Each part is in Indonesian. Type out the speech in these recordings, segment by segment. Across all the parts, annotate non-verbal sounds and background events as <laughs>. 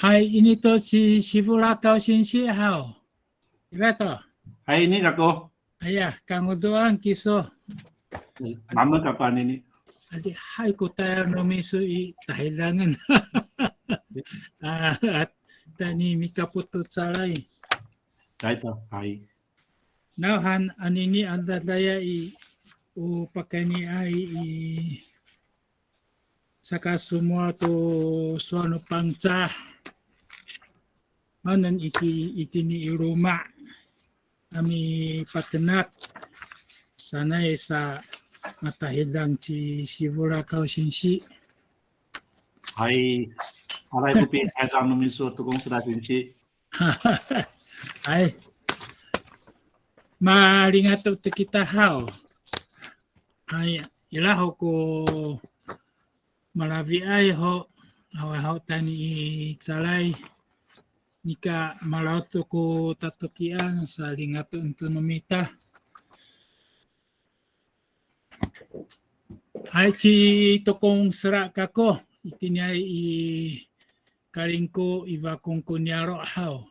hai ini to si sifulato sin Shinshi hao. Irato. Hai, ini kakak. Ayah, kamu doang kiso. nama kapan ini? Adi, hai kutaya no misu i tahilangan. <laughs> Ah, Tani mika putu salai. Taito, hai. han, anini anda daya i u ai i saka semua tu suanu pangcah manan iti iti ni Roma ami patenak sanay sa matahidang ci sibura kau sinsi hai alai pupi agam numi so tukong sada sinsi <laughs> hai maringato te kita hao Ay, ilaho ko malavi ai ho hawa hau tani calai Nika malautu ko tatukian sa lingato numita. Hai ci tokong serak kako itiniai i karingko iba kong kunyaro hau.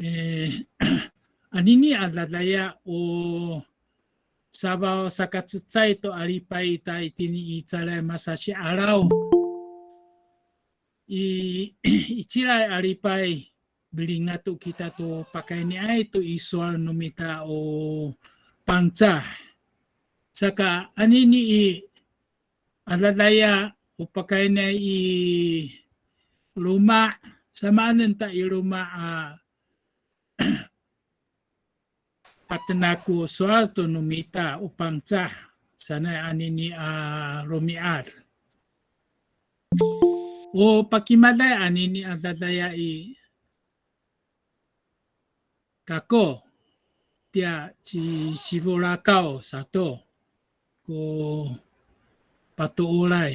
Eh, <clears throat> anini adadaya o sabao sakatsutsai to alipai ita itini i tsalai masashi arau i <clears throat> ichira alipai bilinga tu kita tu pakai ni ai tu isual numita o pangca saka ani ni i alalaya o pakai ni i rumah sama anan ta i luma a <clears throat> patenaku soal tu numita o pangca sana ani ni a rumiar Thank you o pakimadayaan ini adadayai kako dia ci siburakao satu ko patu ulai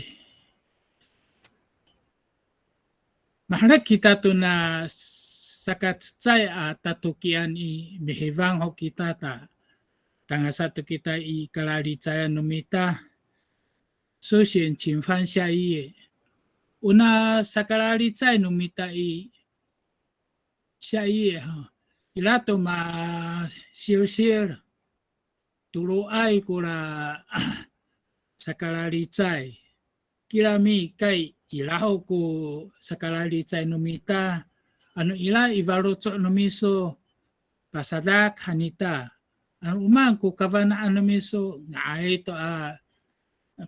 mahna kita tu na sakat cai a tatukian i mihivang ho kita ta tanga satu kita i kalari cai numita susien cimfan sya iye una no sacaralitza inumitai siya ilato ma sirsir tuluay kula <clears throat> sakaralitsay kirami kay ilaho ko no mita ano ila no miso pasadak kanita ano umang ko kavanaan miso na ito a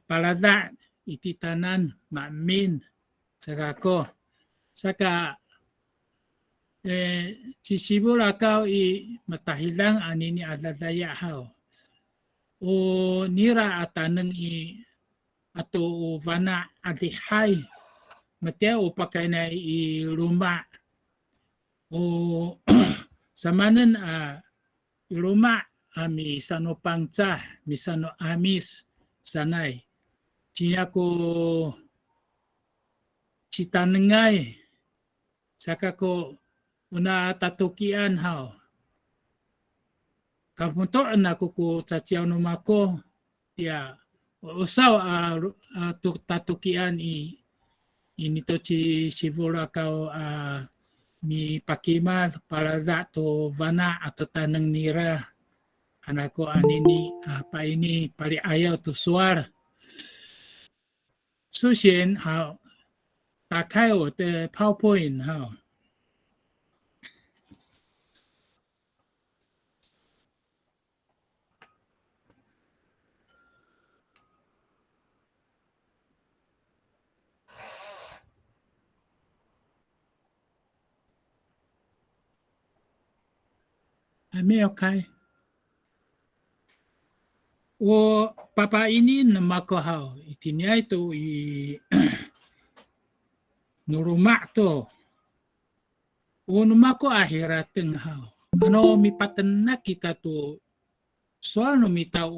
palada ititanan mamin さかこ、さか、eh, sisibula kau i matahilang anini adadaya hau. O nira ataneng i atau o vana adihai matia o pakai na i rumah o samanen a i rumah ami sano pangca misano amis sanai. Cina ko chitanengai saka ko una tatukian hao. Kapunto na kuku caciau no mako ya usaw a, a tatukian i inito ci sivura kau a mi pakima para za to vana atau taneng nira anako anini apa ini pali ayau tu suar susien hao 打开我的 PowerPoint 哈，还没有开。我爸爸一年能买个号，今年都一。to unuma ko akhirat hao ano mi patenak kita to soal no mi tau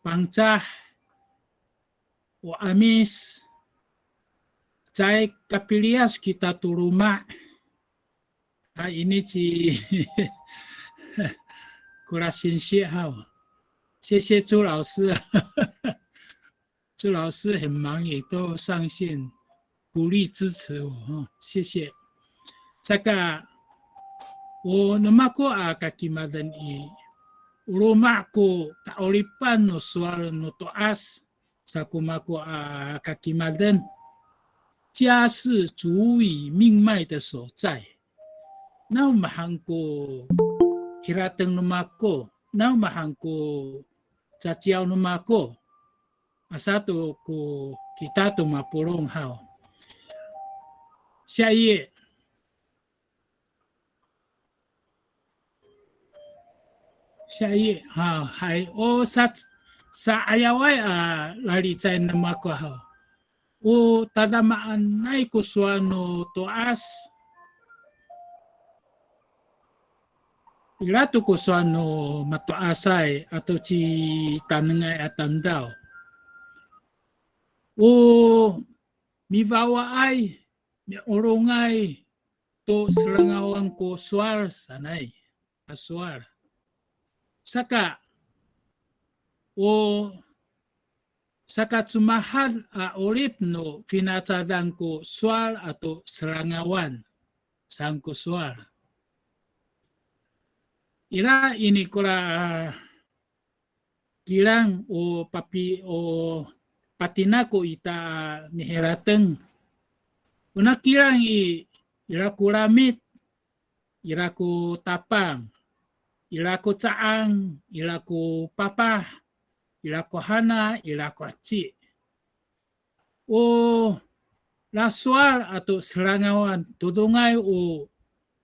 pangcah wa amis cai kapilias kita tu rumah ha ini ci <laughs> kurasin si hao 谢谢朱老师，朱老师很忙，也都上线鼓励支持我哈，谢谢。这个我罗马古阿卡基马登伊，罗马古卡奥利潘诺索尔诺托斯，这个马古阿卡基马家是足以命脉的所在。那我们韩国伊拉登罗马古，那我们韩国在朝罗马古，阿萨托古 k i t 马 to m Ya ahí. Ya ahí. Ha, Hai, o sa sa ayaway a la dicha en makwa. O tadama anai kusuano toas. Iratu kusuano mato asai atau ci tanenga atandao. O mi bawa ai urungay to silangawan ko suar sanay aswar saka o saka sumahal a orip no kinasadang ko suar ato silangawan sang ko suar ila ini kura uh, kilang o papi o patina ko ita miherateng i iraku ramit, iraku tapang, iraku caang, iraku papa, iraku hana, iraku aci. O oh, lasuar atau serangawan tudungai o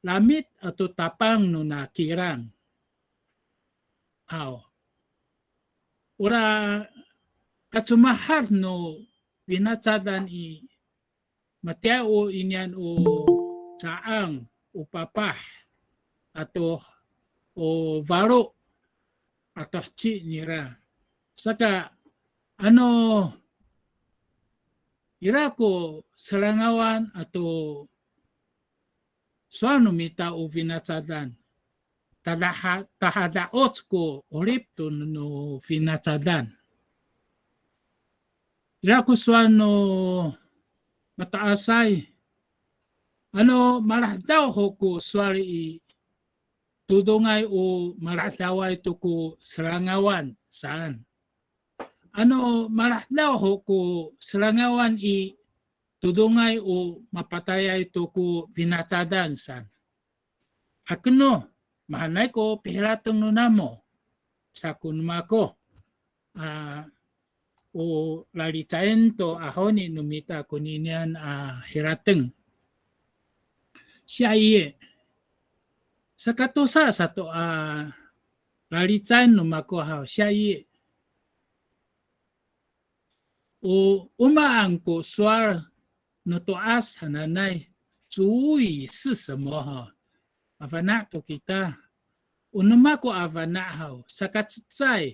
lamit atau tapang nuna kirang. Au. Ora kacumahar no binacadan i o inyan o saang o papah atau o varo atau ci nira. Saka ano ira ko serangawan atau suanu mita o vinasadan. tahadaot ko olip to no vinasadan. Ira ko mataasay. Ano marahdaw ho ko swari i tudungay o marahdaway to ko serangawan saan? Ano marahdaw ho ko serangawan i tudungay o mapatayay to ko vinatadan saan? Akno, mahanay ko pihiratong nunamo sa kunma ko. Uh, o lari caen to ahoni numita kuninian a ah, hirateng. Siya iye. Sakatosa sato a ah, lari caen numako hao siya iye. O umaang ko suar no toas hananai cuy si semo ha. Avana to kita. Unuma ko avana hao. Sakatsitsay.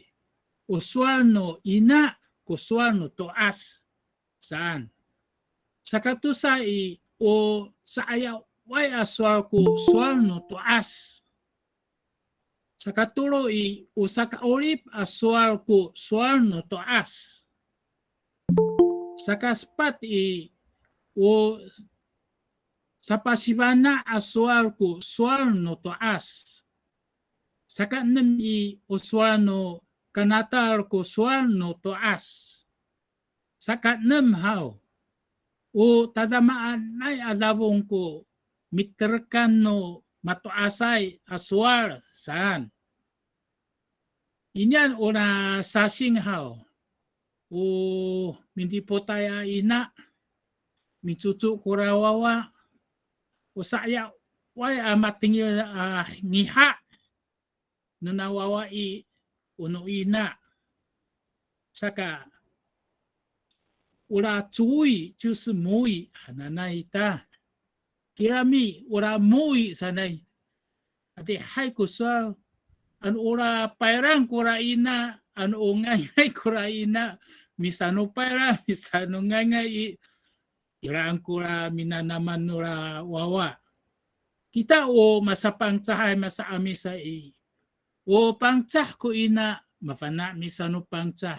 O suar no ina kusuano to as saan sa oh, katusa i o sa aya why aswa ku suano to as sa katulo i usa ka orip aswa ku suano to as sa kaspat i o sa pasibana aswa ku suano to as sa kanem i o suano kanatal kusual no as, Sakat nem hau. O tadamaan ay adabong ko miterkan no matuasay aswal saan. Inyan una sasing hau. O mintipotaya po tayo ina. Mitsutu kurawawa. O saya wai amating nihak, uh, ngiha. Nunawawai unuina saka ura cui chusu mui hananai ta kirami ura mui sanay ati hai kuswa an ura pairang kura ina an ungay kura ina misanu paira misano ngangay irang kura minanaman ura wawa kita o masapang tsahay masa ami sa i 我帮查库伊那马法纳米萨努帮查，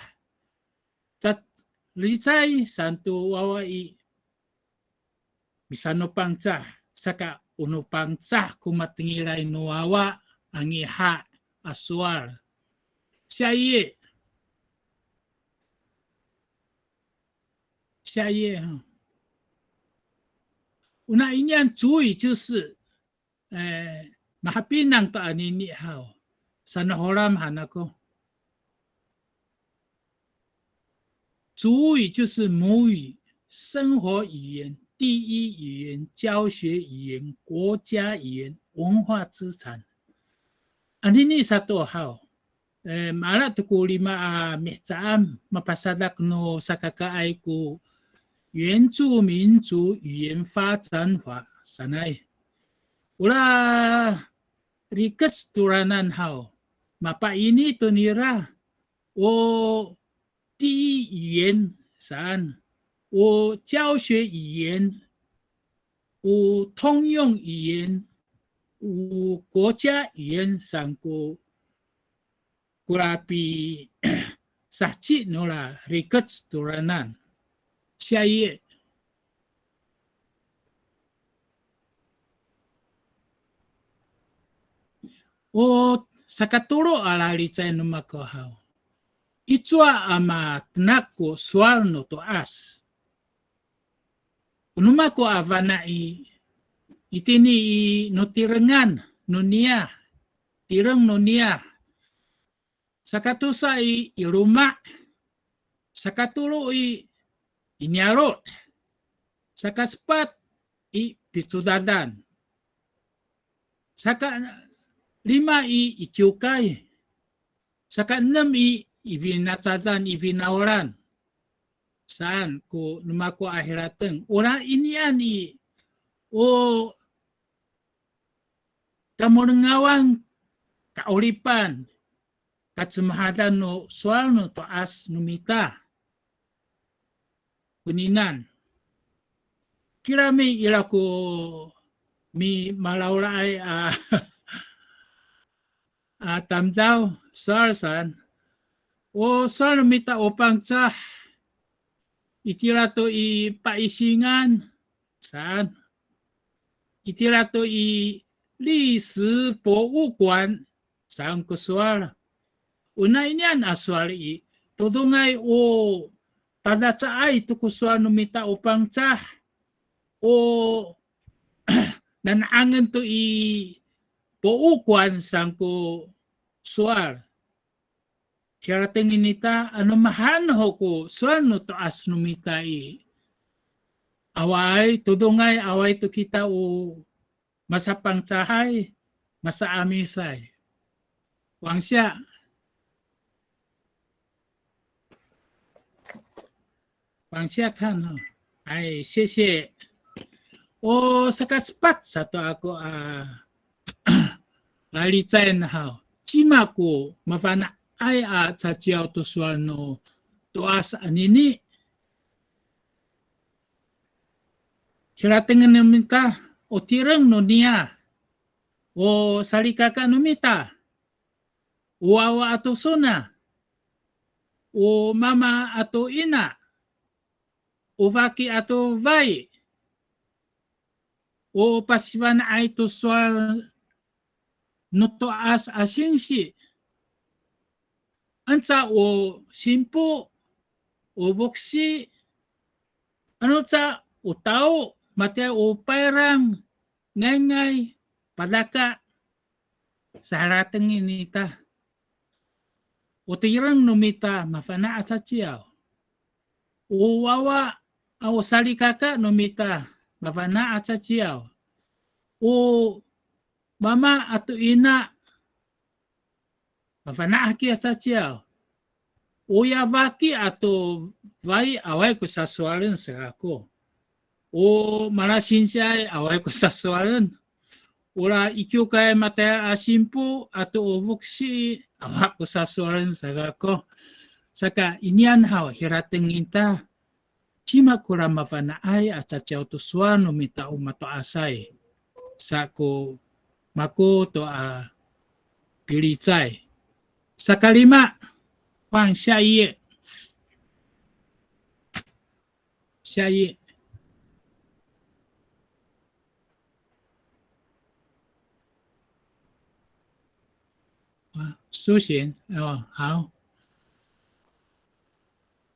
在理财三度娃娃伊米萨努帮查，saka unupang sa kumatingiray nuwawa ang iha aswar. Siya iye. Siya iye. Una inyan chui, 就是 eh, mahapinang taani ni hao. 什那荷兰喊那个？主语就是母语、生活语言、第一语言、教学语言、国家语言、文化资产。啊，你尼啥多好？呃，马拉的国里嘛，每咱马巴萨达诺萨卡卡爱国，原住民族语言发展法是奈，乌拉，里克斯突然难好。mapa ini tunira nira o oh, ti yen san o oh, jiao xue yen o oh, tong yong yen o guo jia yen san ko kurapi <clears throat> sachi nola rikets turanan ye o sakaturo ala alarica enumako hao. Itua ama tnaku suarno to as. avana i itini i notirengan nunia tireng nunia sakatusa i iruma sakaturo i inyaro sakaspat i pitudadan saka Lima i ikiukai. Saka enam i ibinatatan ibinauran. Saan ku numaku akhirateng. Ora ini ani. O kamu ngawang kauripan katsemahatan no soal no toas numita kuninan kira mi mi malaurai ai uh, <laughs> atam tạm sar san o sar mita opang cha itira i paisingan san itira to i li si po u guan san ko suara unai nian aswar i todongai o tada cha ai to ko no mita opang cha o <clears throat> nan angen to i po ukuan ko suar. Karating inita ano mahan ko suan no taas numita i. Away tudungay away to kita o masapang cahay masa amisay. Wang siya. Wang siya kan no. Ay, sisi. O sa kaspat sa to ako ah uh, Rally Chen hao. chima ku mafana ai a chachiao to suano to as anini tengen minta o tireng no nia o salikaka no mita o awa ato sona o mama ato ina o vaki ato vai o pasivan ai to suano as perang ngay, padaka, sa harating inita. Utirang numita, mafana O wawa aw salikaka numita, mafana asa ciao. O mama atau ina bapa nak aki acacia oya vaki atau vai awai ku sasualen sekaku o mana sinsai awai ku sasualen ora ikio kae mata asimpu atau ovuksi awak ku sasualen sekaku saka inian hau hirateng inta cima kurang mafana ai acacia tu suanu mita umato asai sako maku doa diri zai. Sekali mak, wang xia ye. Xia ah, ye. Su oh, hao.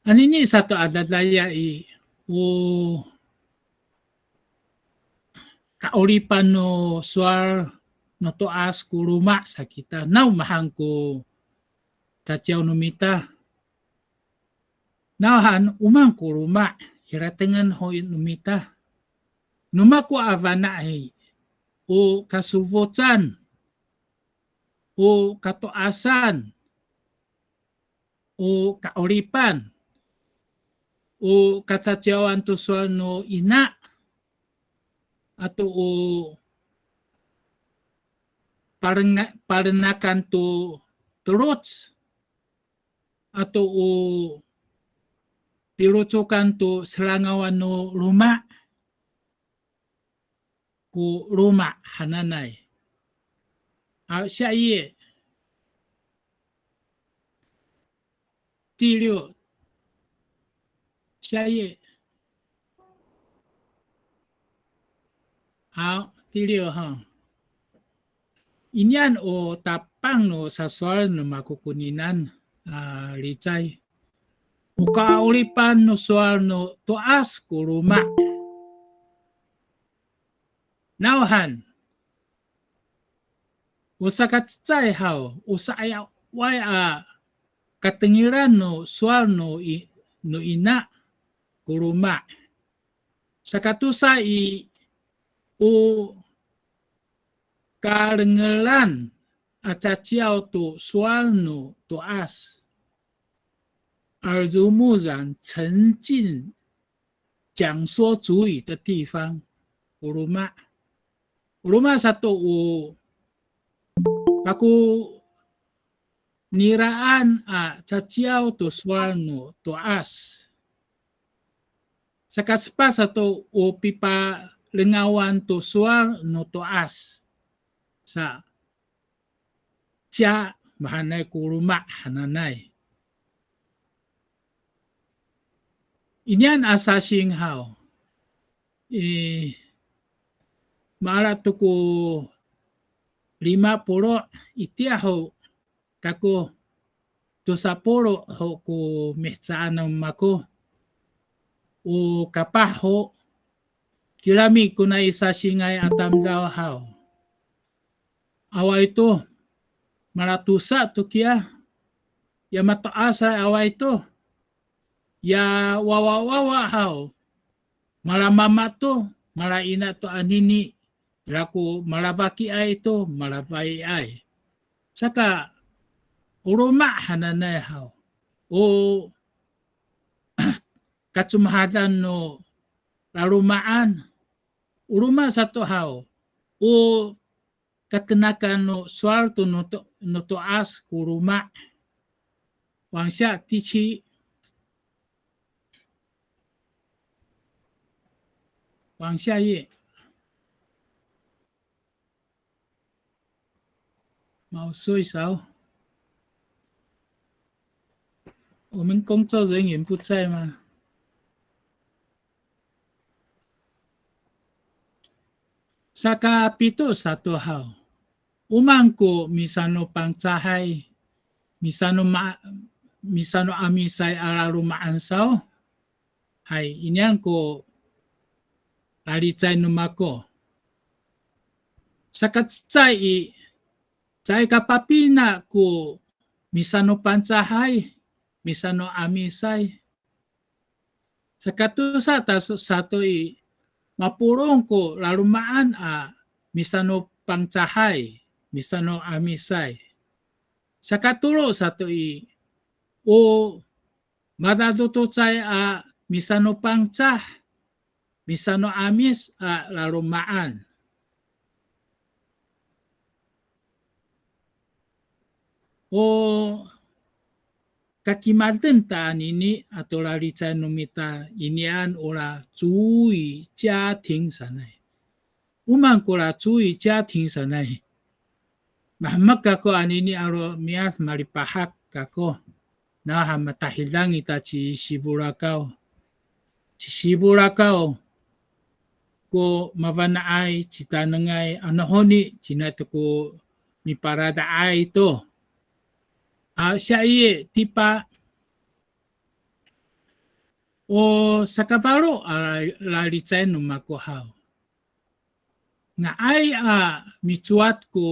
Ani ni satu adat daya i wo ka no suar no as kuruma sakita nau mahangku numita nauhan umang kuruma hiratengan hoi numita numaku avana hei o kasuvocan, o katoasan o kaolipan o kacacawan tuswan no ina ato o parinakan to the roots atau o dirucukan to selangawan no rumah ku rumah hananai. Al xia ye. Di liu. Xia ye. huh? Inyan o tapang no saswal no makukuninan uh, Muka ulipan no swal no tuas kuruma. Nauhan. katsay hao, usaya way a katengiran no swal no, i, no ina kuruma. Sakatusa i u aca ciao tu sualnu tu as. 耳濡目染，沉浸讲说主语的地方。Ulama, ulama satu u. Aku niraan a caciao tu sualnu tu as. Sakaspa satu u pipa lengawan tu sual no to as sa cha mahanai kuruma hananai. Inyan asa hao. Eh, mara tuku lima puluh aho kaku dosa ku mehca mihsaan maku o ho kirami kunai sasingai atam jauh hao. awal itu maratusa tu kia ya mata asa awal itu ya wawa wawa hau mala mama tu mala ina tu anini laku mala vaki ai tu mala vai ai saka uruma hanana hau o <clears throat> kacumahadan no larumaan uruma satu hau o katenaka no suarto no to no as kuruma wangsia tici wangsia ye mau sui sao 我们工作人员不在吗？Saka pito satu hal. umangko misano pangcahay misano ma misano amisay araru maansaw hay inyanko laricay numako sakatsay i cay kapapina ko misano pancahay misano amisay sakatusa taso sato i mapurong ko larumaan a misano pangcahay misano amisai. Sakaturo satu i o madadotosai a misano pangcah, misano amis a larumaan. O kakimalten ta ini atau lari numita inian ora cui jating sanai. Uman kola cui jating sanai. Mahmak kako anini aro mias maripahak kako na hamatahilang ita ci siburakau. shibura siburakau ko mavana ay ci tanangay anahoni ci mi parada ay to. A siya iye tipa o sakabaro ala lalitay numako makuhaw. Nga ai a uh, ko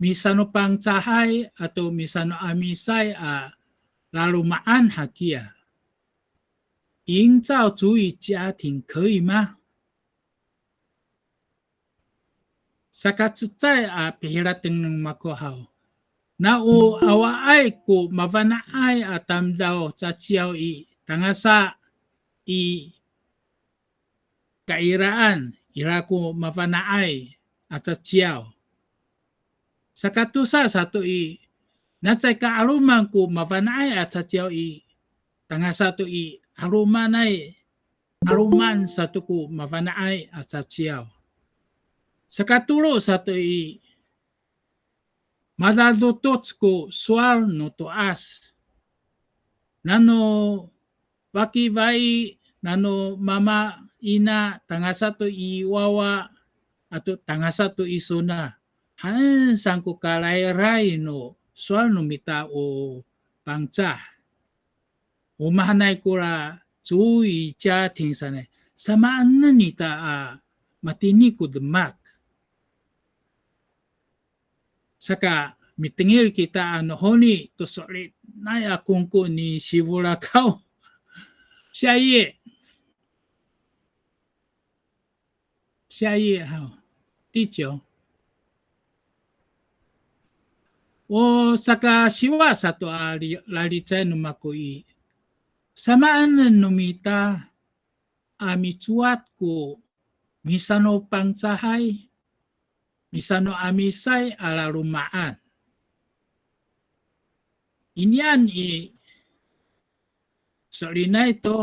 misano pang cahay atau misano amisai a lalu maan hakia. ing zao zu yi jia ting kei ma? Sakatsutai a pihirating ng hao. Na u awa ai ku mavana ay tam dao sa ciao i tangasa i kairaan iraku mavana ay a sa ciao sakatusa satu i na cai ka aluma ku mavanai i tangah satu i alumanai aluman satu ku mafanai a saciao sakatulo satu i malalutots ku sual no to as. nano waki vai nano mama ina tangah satu i wawa atau tangah satu i sona han 한 쌍국가라의 라이노 수알노미타 오 방자 오마하나이코라 조이자 팅산에 사마안느니타 아 mak Saka mitingil kita ano honi to solit na akong ko ni Sivulakaw. <laughs> Siya iye. Siya ha Teacher. o saka siwa satu a lalitai no makoi. Samaan numita ami cuat misano pangcahay, misano sai ala rumaan. Inyan i solina itu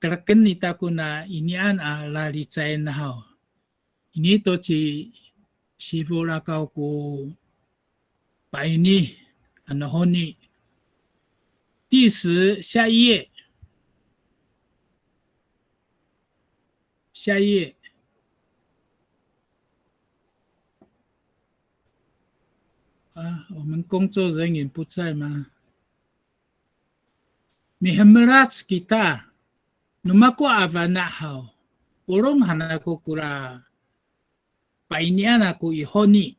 terken ita kuna inyan ala licain hao. Ini to ci 西弗拉高谷，白尼，安纳霍尼。第十下一页，下页。啊，我们工作人员不在吗？Mihemeras kita, numaku awa naao, ulung hanako kura. o パイニアナコイホニ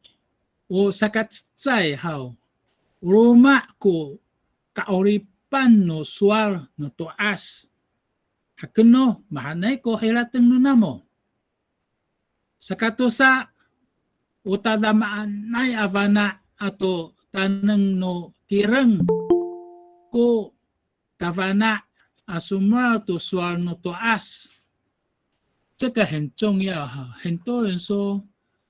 おさかつさいはお。Roma ko kaoripan no suar no toas. Hakno mahanay ko hilateng nunamo. Sakatosa maan nai avana atau taneng no tireng ko kavana asumra to suar no toas. 这个很重要哈，很多人说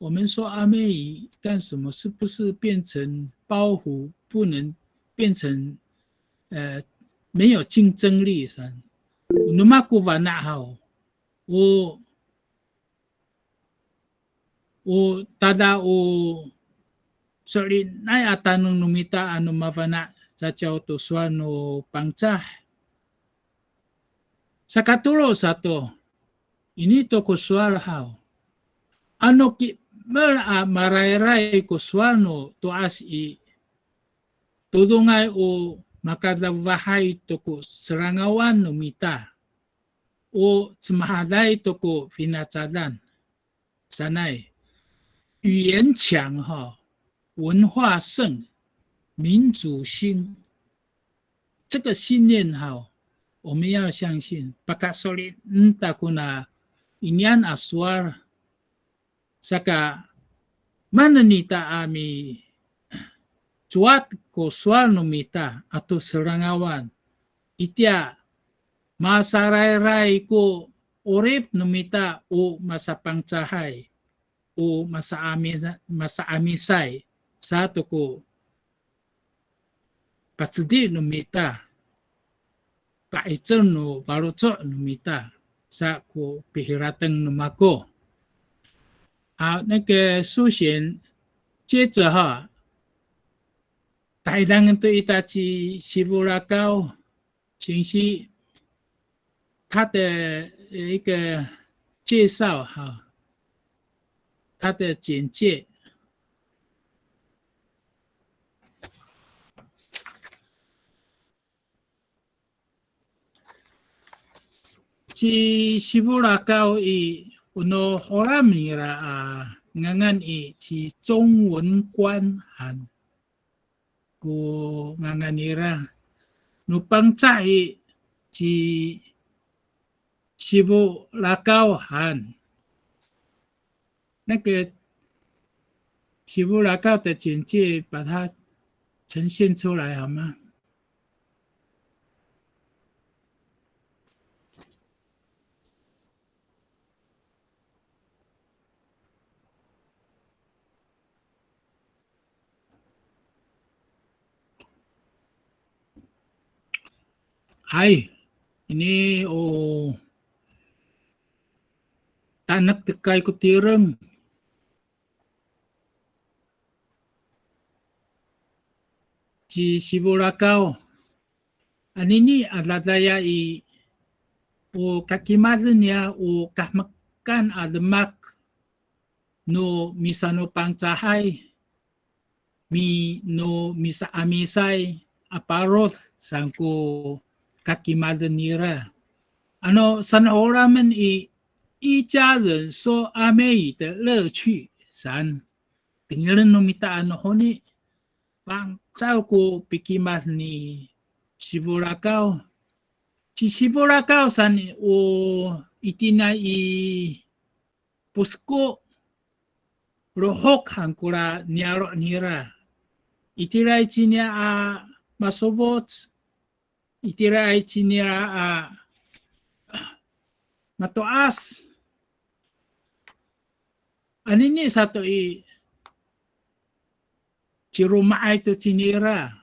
我们说阿妹干什么？是不是变成包袱？不能变成，呃，没有竞争力。噻，你妈古话那好，我，我，大家我，sorry，奈阿谈侬侬咪打阿侬妈话那，悄悄托说侬碰渣，撒卡陀罗撒托，伊尼托古说好，阿侬去。mara marairai ko suano to asi tudungai o makadawahai to ko serangawan no mita o tsmahadai to ko finacadan sanai 语言强哈，文化盛，民主兴，这个信念好，我们要相信。Baka solid entah kuna inyan aswar saka mananita ami cuat ko suanomita ato serangawan itya masarayray ko orip numita o masapangcahay o masaami masaamisay sa ato ko patsidi numita paitsen no balutso numita sa ko pihirateng numako 好，那个苏贤，接着哈，大让们对大吉起西布拉高清晰，他的一个介绍哈，他的简介，即西布拉高一。我弄好了没有啊刚刚你去中文官很我刚刚你让鲁班在一起起拉高喊那个起步拉高的简介把它呈现出来好吗 Hai, ini oh tanak tekai kutireng. Si sibolakao. Ani ni adladaya i o kakimaden ya o kahmakan ademak no misano pangcahay mi no misa amisai aparoth sangko san so kaki 马的尼勒。然后神和他们以一家人说阿美语的乐趣。San tinggalan numitaan ako ni bang sao ko pikimas ni Shiburakao. Si Shiburakao san o itina i pusko rohok hangkura niaro nira. Itira cinya a masobot itira ay tsinira uh, ah, matuas. an ini satu i ciruma itu cinira.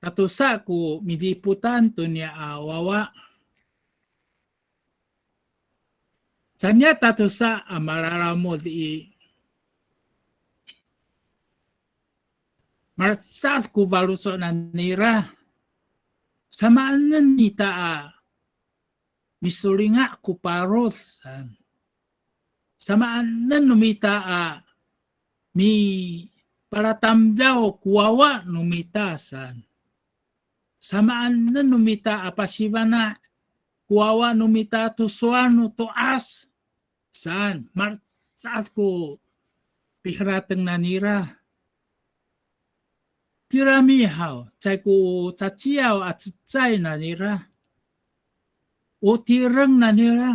Ya, ah, sa ku ah, midiputan tu niya awawa. Sanya tatusa amararamo i Marsas ku baluso na nira. samaan na ah, ni taa misuri nga kuparoth ah. san samaan na numita a ah, mi paratamdao kuwawa numita san samaan na numita a pasibana kuwawa numita tusuano tuas san mart saat ko pihrateng nanira pirami hau, cai ku caciau atu cai nanira. O tirang nanira,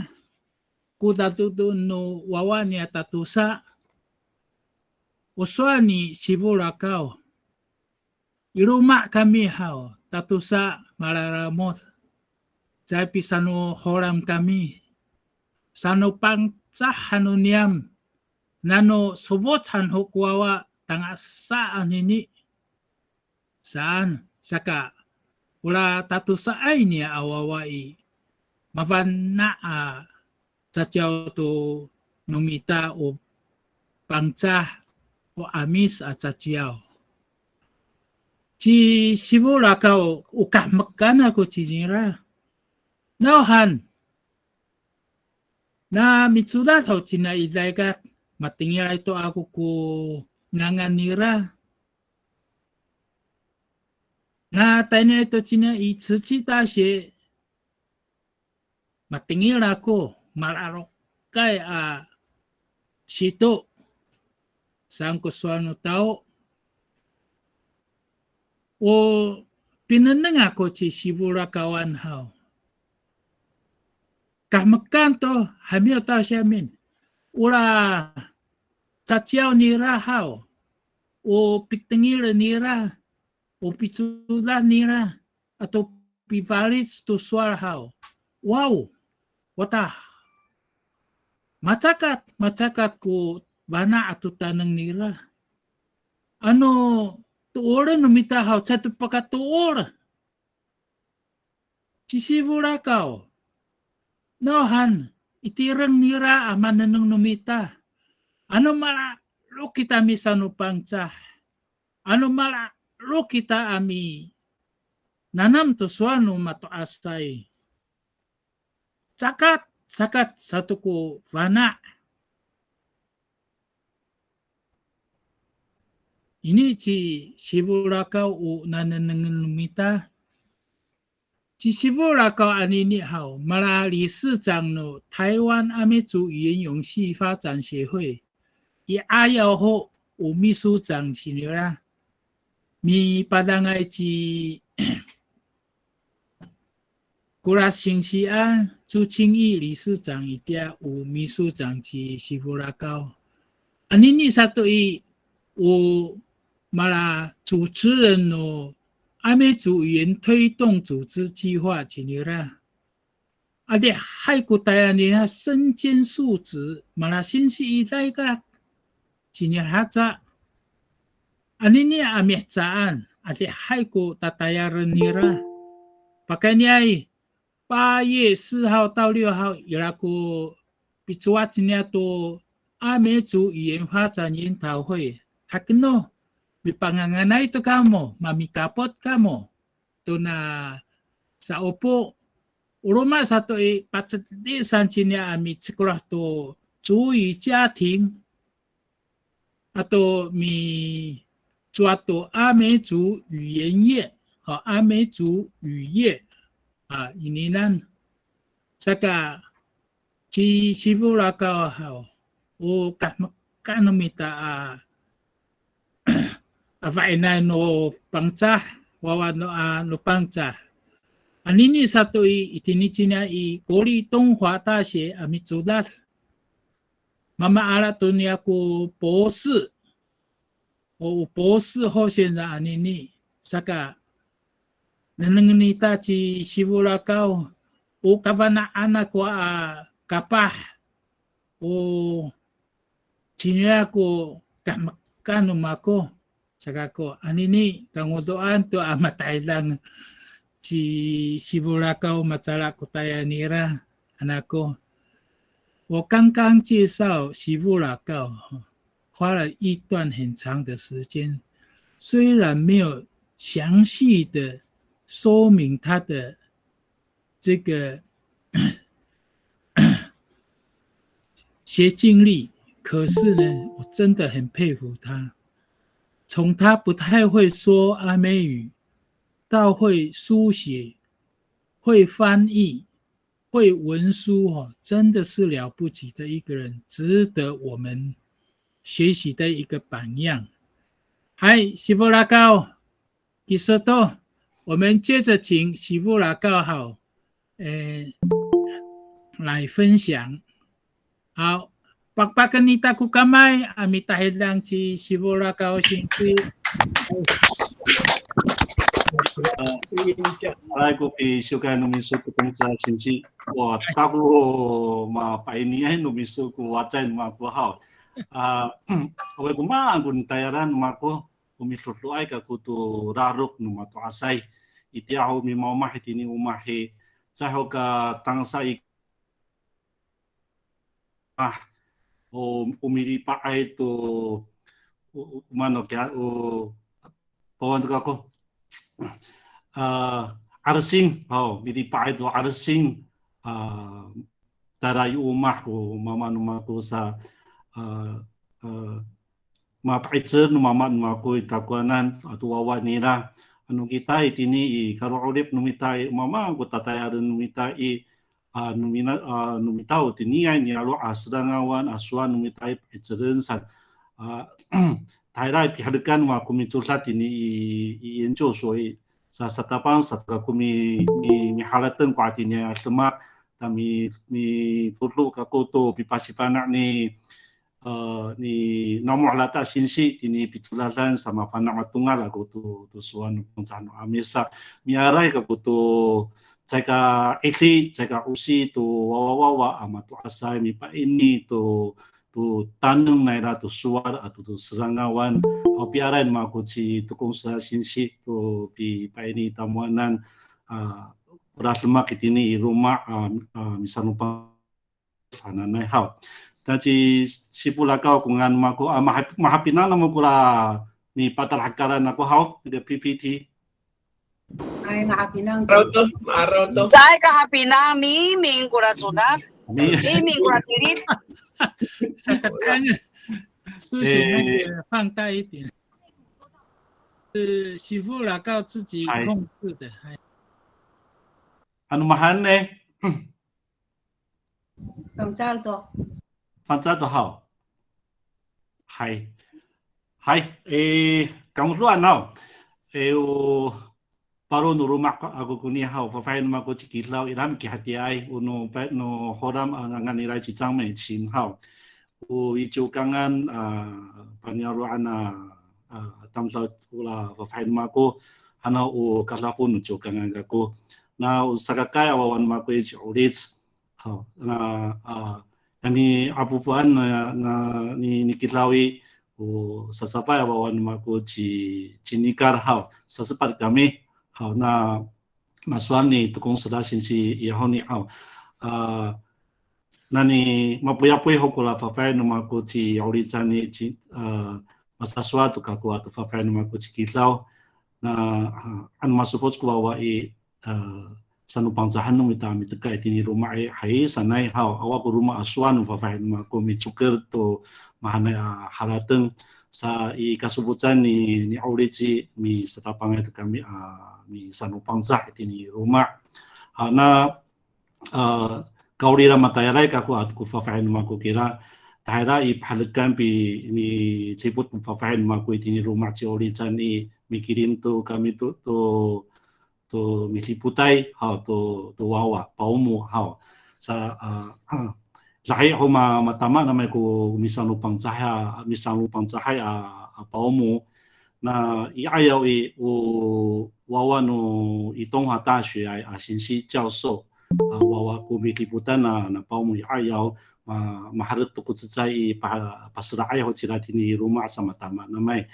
ku tatu tu nu wawani atatu sa. Usuani sibula kau. Iruma kami hau, tatu sa mararamot. Cai pisanu horam kami. Sanu pangcah hanuniam. Nano sobot hanu kuawa tangasa anini. ini. saan saka ula tatu saai niya awawai mavanaa saciao tu numita u pangcah o amis a saciao ci kau ukah mekana ku cinira nauhan na mitsuda tau cina idaiga matingira itu aku ku nganganira Na tanya itu cina i cuci tasye matingil aku malarok kay a situ sang kuswano tau o pinaneng ako si sibura kawan hao kah kan to hamio tau si amin ula sa ciao nira hao o pitingil nira upitsulah nira atau pivalis tu hau. Wow, watah. Macakat, macakat ku bana atau tanang nira. Ano, tuora numita hao, satu pakat tuora. bura kau. Nohan, itirang nira aman nung numita. Ano mala, lu kita misanupang pangcah. Ano mala, lu kita ami nanam tusuanu matu astai cakat sakat satuku vana ini ci shiburaka u nanenengen lumita ci shiburaka ani ni hao mara li si no Taiwan ami zu yuan yong xi fa zan xie hui i a yao ho u mi su 米八大埃及，古拉新西安朱清义理事长一点五秘书长及西弗拉高，啊，你你啥多伊，我马拉主持人哦，阿美组员推动组织计划，请留啦，啊，弟太孤单啊，你看身兼数职，马拉新事一在个，今年还在。Ani niya amih saan at hay ko tatayaran nira. Pakay niya ay paye si hao tao liyo hao ila ko pichuat niya to ame chu iyan fa chan yin tao hoy. Hakino, mipanganganay to ka mo, mamikapot ka na sa opo, uroma sa to ay patsatiti san chinya ami chikurah to Mi 抓到阿美族语言页和阿美族语页啊，印尼人这个只只不拉个好，我干木干那么大啊，啊，万奈诺帮扎娃娃诺啊诺帮扎啊，你 <coughs> 尼沙土伊一天日呢伊国立东华大学阿美族的妈妈阿拉尼亚古博士。o bosu ho senza anini, saka nanangani ta ci shiburaka o o kavana ana a kapah o cinya ko kahmakano mako saka ko anini ni kangodoan to amatay lang ci shiburaka Kau matsara ko tayanira anako o kangkang ci sao shiburaka o 花了一段很长的时间，虽然没有详细的说明他的这个学 <coughs> 经历，可是呢，我真的很佩服他。从他不太会说阿美语，到会书写、会翻译、会文书，哦，真的是了不起的一个人，值得我们。学习的一个榜样。嗨，西布拉高，你说多，我们接着请西布拉高好，诶，来分享。好，爸爸跟你大姑干卖，阿弥达黑让起西布拉高兴去。啊，欢迎一下。农民水库派出所亲戚，我大姑嘛，百年农民水库我真嘛不好。Ah, <clears throat> oke kuma agun tayaran mako umi tulu ai ka kutu raruk numa to asai itiahu mi maumahi tini umahi saho ka tangsa i ah o umiri pa ai to umano ka o pawan ko kako <clears throat> ah, arsing oh miri pa ai to arsing ah, tarayu umah ko mamanuma ko sa Ma ah, ah, mama numamat aku itakuanan atau wawat lah. anu kita itini i karo ulip numita i mama ku tatayar numita i numina numita kita ini ni alu asdangawan aswan numita i pitseren san <clears throat> tairai pihadkan wa aku tulat ini i i enjo so i sa satapan satka kumi mi ni halaten ku atini semak kami ni tutlu kakoto pipasipanak ni uh, ni nomor lata sinsi ini pitulalan sama fana matungal aku lah tu tu suan pencano amisa lah. miarai aku tu jika ikhli jika usi tu wawawawa amatu asai mi pa ini tu tu tanung naira tu suar atau tu serangawan api oh, arai ma aku si tu kongsa sinsi tu pi pa ini tamuanan uh, eh, rasma kitini rumah uh, eh, uh, misanupa sana naik hal. Daji sipula kau kungan maku ah, a mahap, mahapina namu kula ni patar hakara naku hau de PPT. Ay mahapinang. Araw to, araw to. Sa kahapinang mi ming kura sunat. Mi ming kura tirit. Sa tatanya. Susi, pang tai din. 是媳妇啦，靠自己控制的。Ano mahan eh? Ang salto. ファンザードハオ。はい。はい。えー、カムスワナウ。えー、おパロのロマコアゴコニハオファファインマコチキラウイラムキハティアイウノペノホラムアンガニラチザメチンハオ。おいちゅうかんがん、パニャロアナ、タムサウラファファインマコ、ハナオカラフォンのちゅうかんがんがこ。なおさかかやわわんまこいちゅうりつ。はあ。ani abufuan na na ni nikilawi o sasapa ya bawa nama ko ci ci nikar hau sasapat kami hau na maswani ni tukung sada sinci ya hau ni hau ah, na ni mapuya puya hoku la papai nama ko ci yauri ni ah, masaswa tu kaku atu papai nama ko na ah, an masufos ku bawa i sanu pangzahanung ita mi teka itini rumah e hai sanai hau awa ku rumah aswan fa fa ma ko mi cukir to mahana halateng sa i kasubutan ni ni auliji mi setapang itu kami a mi sanu pangzah itini rumah hana uh, ka ku kaku atku fa fa ma ku kira taira i pahalikan pi ni siput fa fa ma ku itini rumah ci aulijan i mikirin tu kami tu to to putai how to to wawa paumo ha sa uh, lahi ho ma matama na may ko misang lupang cahaya misang lupang cahaya a paumo na iayaw i o wawa no itong ha tashi ay a sinsi jiao so uh, wawa ko mitliputan na na paumo iayaw ma maharit to kutsitsay i pasraay ho sila tini ruma sa matama na may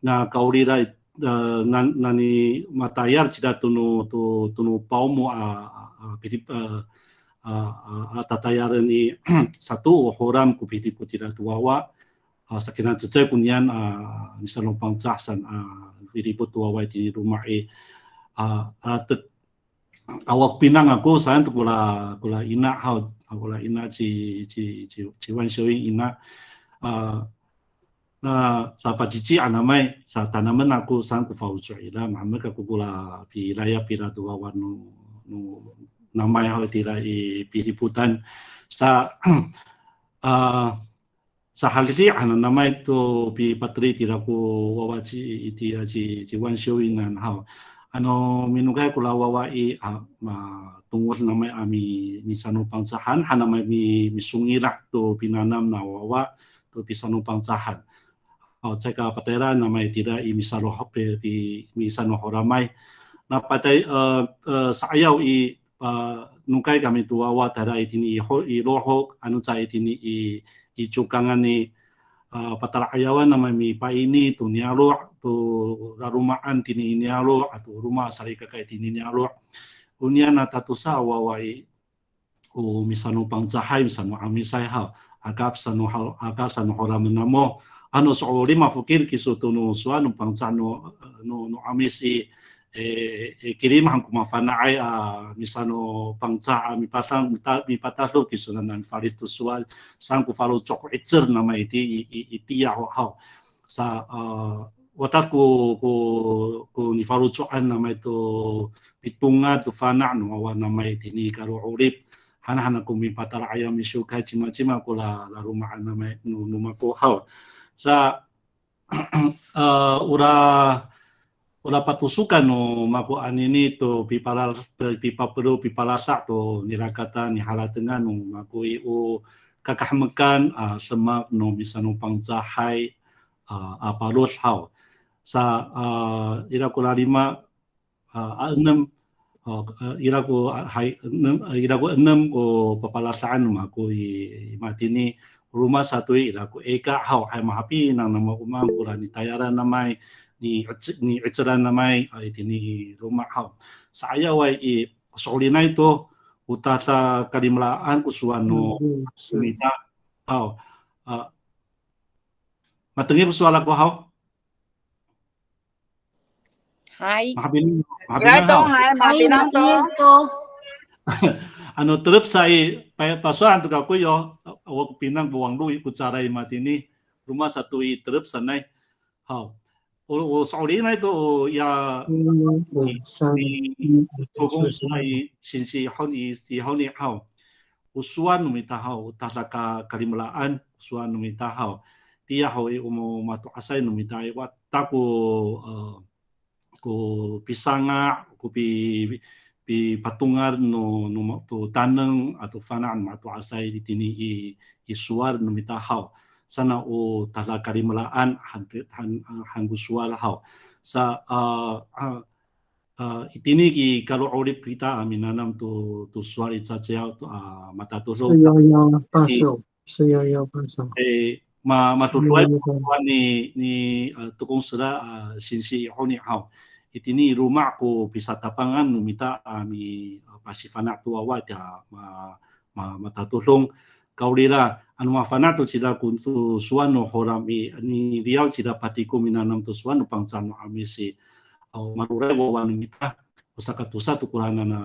na kaurira nani matayar cida tunu tu tunu paumu a a pidi a a tatayar ni <clears throat> satu horam ku pidi ku cida tu wawa a sakina cece kunian a misalnya pang cahsan a pidi ku tu wawa di rumah e a a awak pinang aku saya tu kula kula ina hau kula ina ci ci ci ci wan ina a sa sa anamai anamai tanaman aku namai jiwan 那萨巴吉吉阿那麦萨达那门那古三古法乌拽啦，马麦个古古啦，皮拉呀皮拉多瓦万努努那麦好提啦伊皮里布丹萨啊萨哈里里阿那那麦都皮巴特里提啦古瓦瓦吉伊提啊吉吉万修因南好。ano minugay ko lawawa i uh, ma, tungod namai ami misano pangsahan hanamai mi misungira to pinanam na wawa to pisano pangsahan o teka patera na mai tira i misano hope i misano horamai na patai uh, uh, i uh, nungkai kami tua wa tara i tini i, ho, i roho anu tsa i tini i i cukangan ni uh, patara ayawan na mi pa ini tu nialo tu rarumaan tini nialo atau rumah sari kakai tini nialo unia na tatusa wawai u misano pangcahai misano amisai ha agap sanu agap sanu horam namo ano so lima fukir kisu tunu sua no pangsa no no no amesi e e kirim hang kuma fana ai a misano pangsa a mi patang mi patalo kisu nan faris to sual sang ku falo cok etzer nama iti iti ya ha sa watak ko ko ku ni na nama itu pitunga tu fana no na nama ti ni karo urip hana hana kumi patara ayam isu kacima cima ko la la rumah nama nu nu ko hau sa <clears throat> uh, ura ura patusukan no makuan ini tu pipala pipa perlu pipala sak tu nirakata ni halatengan no maku iu kakah mekan uh, semak no bisa no pangcahai uh, apa lus hau sa uh, iraku lima uh, enam uh, iraku hai enam iraku enam ko papalasaan maku i, i mati ni ruma satu ila ku eka hau hai mahapi na nama kuma kura ni tayara namai ni ni eceran namai itu ni ruma hau saya wai i solina itu utasa kalimlaan kusuano hmm, hmm, mita hau matengi persoalan ku hau Hai. Mahabin, mahabin iya hau. Mahabin hau. <laughs> Ano terus saya pasal antuk aku yo pinang buang rumah satu i terus sana, ha, o o sorry na itu ya, di tokong sunai sinsi hau i di hau ni hau. usuan numita hal, tataka kalimulaan usuan numita hal, dia hau i umu matu asai numita i wat taku, eh, ku pisanga, ku pi pi patungar no no to tanang ato fanaan mato asay di tini i isuar no mitahaw sana o tala karimalaan hangguswal han, han, han, haw sa uh, uh, uh, itini ki kalau orip kita aminanam to to suar itsatsiaw to uh, matatulog sayayaw paso sayayaw paso eh ma matutuwa ni ni uh, tukong sila uh, sinsi ho hau itini ko bisa tapangan, numita ami ah, ah, pasifanatu awaja ya, ma ma kau lila, anu tu sila kuntu suano horami ni riau sila patiku minanam tu suano pangcano ami si marure wawanu mita usaka tu tu kurana na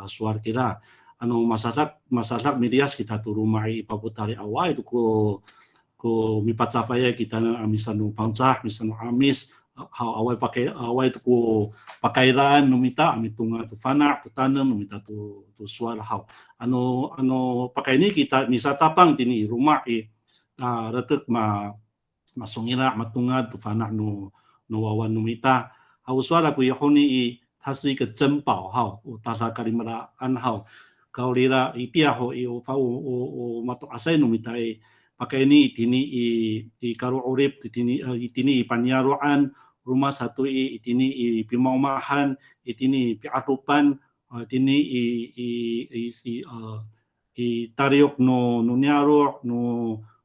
ah, suar kira anu masasak masasak mirias kita tu rumai paputari awai itu ko ko pacafaya kita na amisanu pangcah misanu amis awai pakai awai tu pakairan pakai mita numita tunga tu fana tu tanam numita tu tu suar hau ano ano pakai ni kita ni satapang tini rumah i uh, retek ma masungira matunga tu fana no no wawan numita mita au suara ku yahuni i ini itini i, i karu urip itini uh, itini i panyaruan rumah satu i itini i pimaumahan itini i piatupan uh, itini i i i, eh, i, uh, i tariok no no nyaru no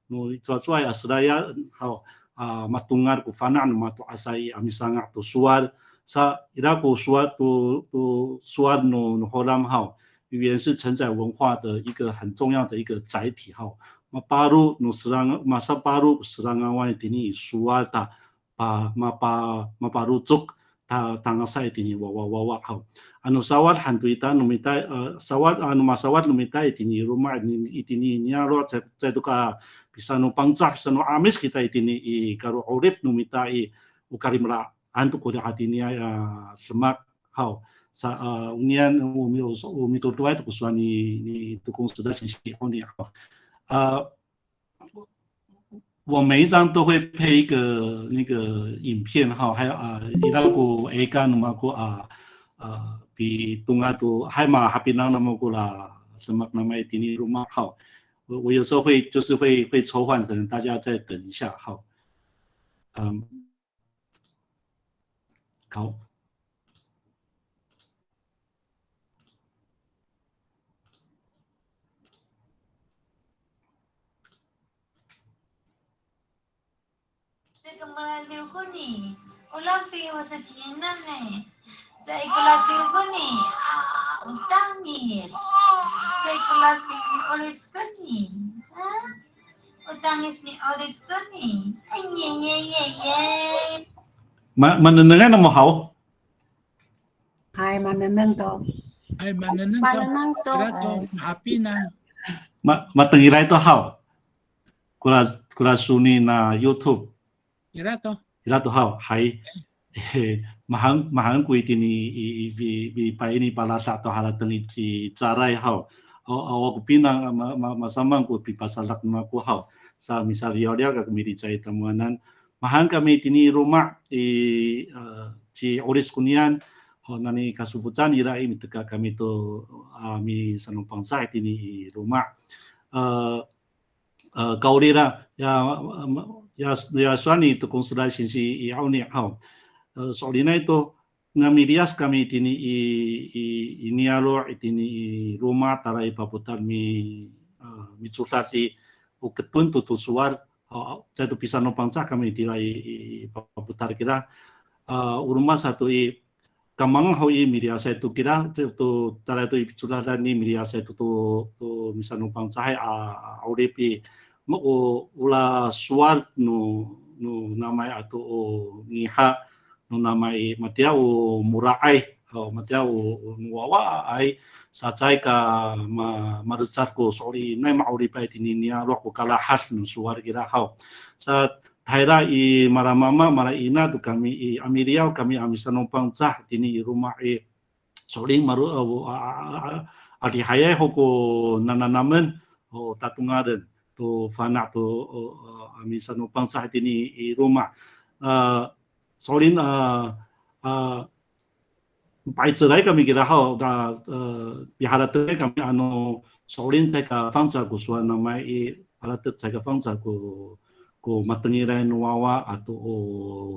no cuacuai asraya how uh, matungar ku fana no matu asai amisanga tu suar sa ira ku suar tu tu suar no no horam how 语言是承载文化的一个很重要的一个载体哈。Maparu no paru Masaparu Seranga Wanitini Suata pa mapa maparucuk ta tangasai tini wawa wawa kau anu sawat ita numita uh, eh, sawat anu masawat numita itini rumah ini itini nyaro tuka bisa nu pangcah bisa nu amis kita itini i karu urip numita i ukarimra antu kuda hatini uh, eh, semak kau sa uh, unian umi umi tutuai tu kusuani ni tukung sudah sisi kau ni kau 呃，我每一张都会配一个那个影片哈，还有啊，伊拉古埃干那么古啊，呃，比东阿都海马哈比那那么古啦，什么那一点尼罗马好，我我有时候会就是会会抽换，可能大家再等一下哈，嗯，好。 알려보니 올라프이 와서 지나네 사이클라프이 보니 아 우당이 사이클라프이 올리스거니 우당이스니 올리스거니 예예예예 Ma mananang na mo how? Ay, mananang to. Ay, mananang to. Mananang to. Rato, happy na. Ma matangira ito how? Kura, kura suni na YouTube. Irato. Irato Hao, hai. <laughs> Eh, mahang mahang kui tini i i i pa ini pala sato halateng ici carai hao. Awak pinang ma ma masamang ku pi pasalak ma ku hao. Sa misal yoria ka kami dicai temuanan. Mahang kami tini rumah i ci eh, oris kunian nani kasufutan ira ini teka kami tu kami senopang saya tini rumah. Eh, uh, uh, kau dira ya ya ya itu to consideration si Iau. auni hao eh, so itu ito kami tini i, i ini itini i roma tara paputar mi eh, mi tsulati u ketun tu tusuar saya tu pisan no sah kami tira i, paputar kita uh, eh, satu i kamang ho i media saya tu kira tu tara tu i tsulati ni media saya tu tu tu misan no pansa a aurepi o ula suar no no namai ato o ngiha no namai matia o murai o matia o nuawa ai sacai ka ma marusat ko sori nai mauri pai nia ro ko kala has no suar kira hau sa thaira i mama mara ina tu kami i amiriau kami amisanopang cah tini rumah i sori maru adi hayai hoko nananamen o tatungaren i من سنوبان صحتني روما سولين by today kami kira how da eh, bihara today kami ano solin teka fangsa ku suan nama i alat teka fangsa ku ku matengirai nuawa atau o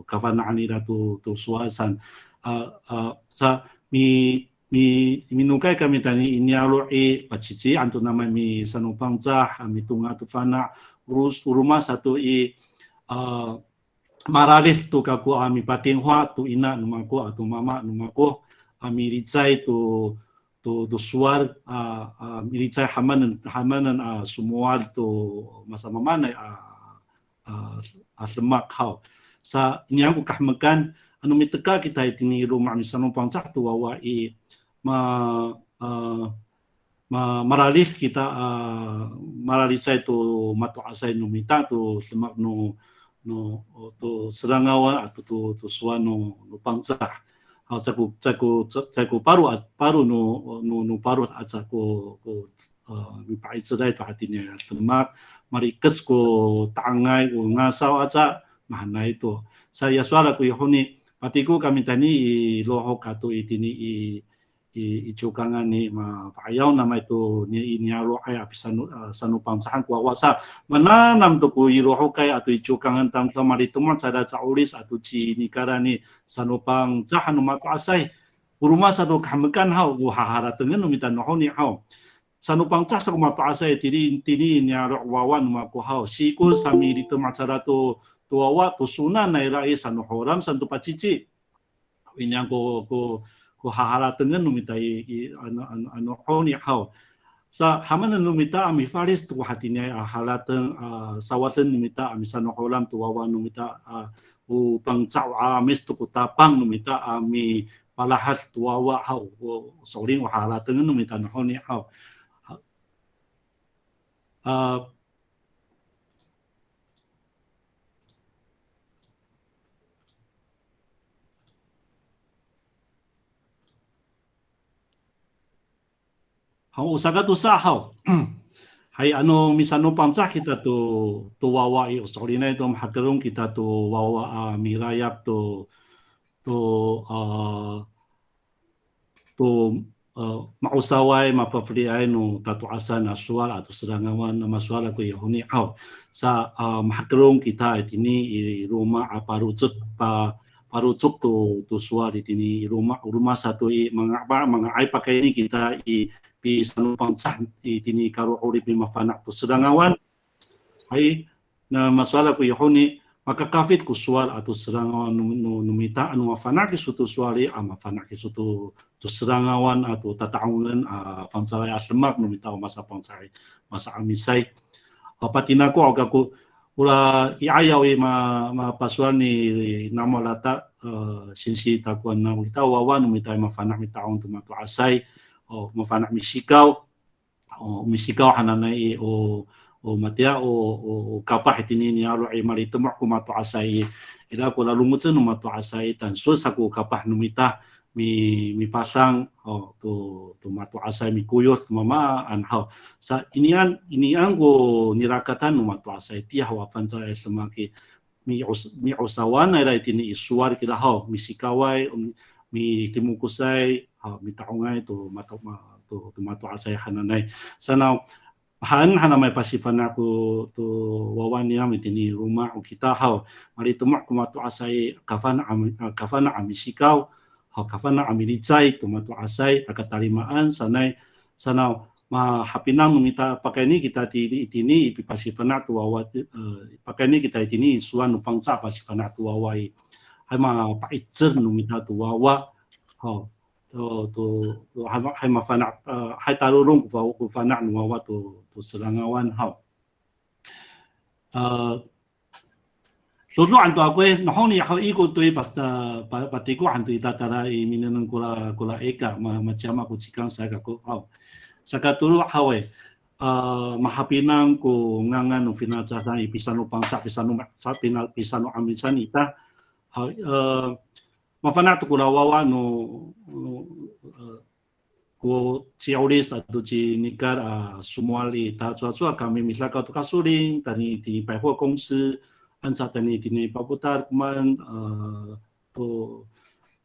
oh, ani anira tu tu suasan eh, eh, sa mi mi mi kami tani ini alu e pacici antu nama mi sanupang cah mi tunga tu fana rus rumah satu i uh, maralis tu kaku ami patinghua tu ina numaku atau mama numaku ami ricai tu tu tu suar uh, uh, ricai hamanan hamanan uh, semua tu masa mana a uh, lemak sa ini aku kahmekan anu teka kita ini rumah misalnya pangcah tu wawa i ma, uh, eh, maralis kita uh, eh, maralisa itu matu asai no mita tu semak no no tu serangawa atau tu tu suano no pangsa au caku caku caku paru paru no no no paru atsa ko ko mi eh, pai sedai tu hatinya semak mari kes ko tangai ko ngasau atsa mahana itu saya suara ku yahuni patiku kami tani i loho katu itini i i chukanga ni ma nama itu ni tu ni inialo sanupang apisanu sanu pangsahan kwa wasa nam tu ku atau kai atu chukanga tam tamari tumon sada chaulis atu chi ni kara ni sanu sahan ma asai uruma satu kamukan hau bu hahara tengen umita noho ni hau sanu pangcah sa ma tu asai tiri tiri inialo wawan ma ku hau siku sami di tu sada tu tuawa tu suna naira rai sanu horam santu pacici inyang ko ko ku hahalatanga numita i ano ano ano honi hau sa hamana numita ami faris tu hatinya a halatan numita ami holam tu wawa numita u pang pangcau a mes tu pang numita ami palahat tu wawa u soling wahalatanga numita honi hau Uh, hang usaga tu sahaw Hai ano misano pansa kita tu tu wawa i Australia itu mahakarung kita tu wawa uh, mirayap tu tu uh, ah, tu uh, ah, mausaway mapafliay no tatuasan na sual atau serangawan na masual ako yahuni au sa uh, mahakarung kita itini i Roma aparucut pa parucok tu to sual itini i rumah Roma satu i mga ba pakai ni kita i pi pangsah i kini karu uri pi mafanak tu sedangawan ai na masalah ku yahuni maka kafit ku sual atau serangawan numita anu mafanaki sutu suali ama ah, fanaki sutu tu serangawan atau tataungan a ah, pansai aslemak numita masa pangsah masa amisai apa tinaku agaku ula ayau ma ma pasuan ni namo lata eh, sinsi takuan na kita wawan numita ma fanak mita on matu asai o mafana misikau o misikaw hananai o o matia o o kapah hitini ni alu ai e mari temu matu asai ila e ko lalu mutsen matu asai tan so saku kapah numita mi mi pasang o tu tu matu asai mi kuyot mama an hau sa inian inian go nirakatan matu asai tia hawa fanza esemaki mi os mi osawana ila e itini isuar kila hau mi sikawai mi timukusai mitaungai ah, tu matu matu tu matu asai iya, hananai sana han hana mai pasifan aku tu wawan ya mitini rumah kita hau mari tu mak matu asai kafan am kafan amisikau hau kafan amilicai tu matu asai akatarimaan sanai sana ma hapina mengita pakai ini kita di ini ipi aku tu pakai ini kita ini suan sa pasifan aku wawai hai ma pa itzer numita tu wawa hau to to to hai hai ma fa na hai ta ru rung fa ku fa na nu to to serangan wan ha uh lu lu an to ku no hong ni ha i ku tu pas ta pa ti ku han tu ta ta i mi ne nang kula kula e ka ma ma cha ma ku chi kan sa ka ku ha sa ka tu ha we uh ma ha pi nang ku nganga nu fina cha sa i pi pang sa pi sa sa pi na pi sa nu ha uh mafanatuku la wawa no, no ko ciaulis atau di nikar a sumuali ta cua cua kami misalkan tu kasuling tani di 百货公司 ansa tani tini paputar kuman tu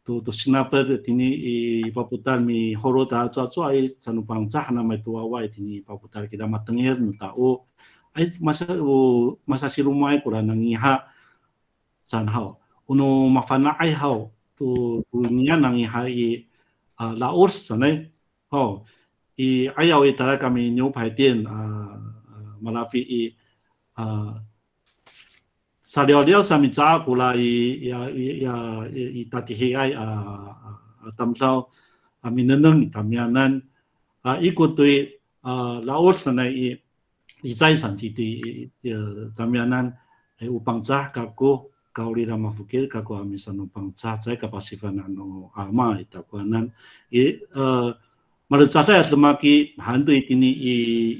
to to to ti tini i paputar mi horo ta cua cua i sanupang cah nama itu awai tini paputar kita matengir ta o ai masa o masa silumai ha nangiha sanhau uno mafana ai hau tu tu nia nangi ha ah, laur a la ursa ne ho i ayaw i tara kami new pai din a ah, ah, malafi i a sa leo leo sa mi i ya ya i ta hi ai a tam sao a tu a la ursa ne i i zai san ti ti tam e ka ko kauli rama fukir tsa ka pasifa na no ama nan i eh, tsa saya semaki hantu ini i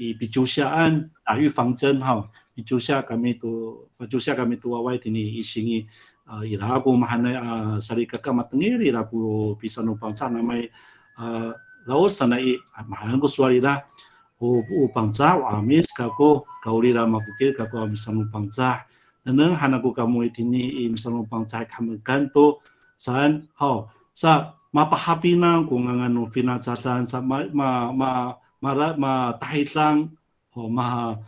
i bijusiaan ayu fangjen ha bijusia kami tu bijusia kami tu awai ini isingi eh, ira aku mahana eh, sari kaka matengiri aku bisa tsa namai mai laut sana i mahana ko suari da u pangca amis kako kauli rama fukir no pang pangca 能还国家媒体呢，伊们帮在他们干多三好 sa mapahapi na kung ang ano ho, sa sa ma ma ma mara ma tahit lang ho, ma ya,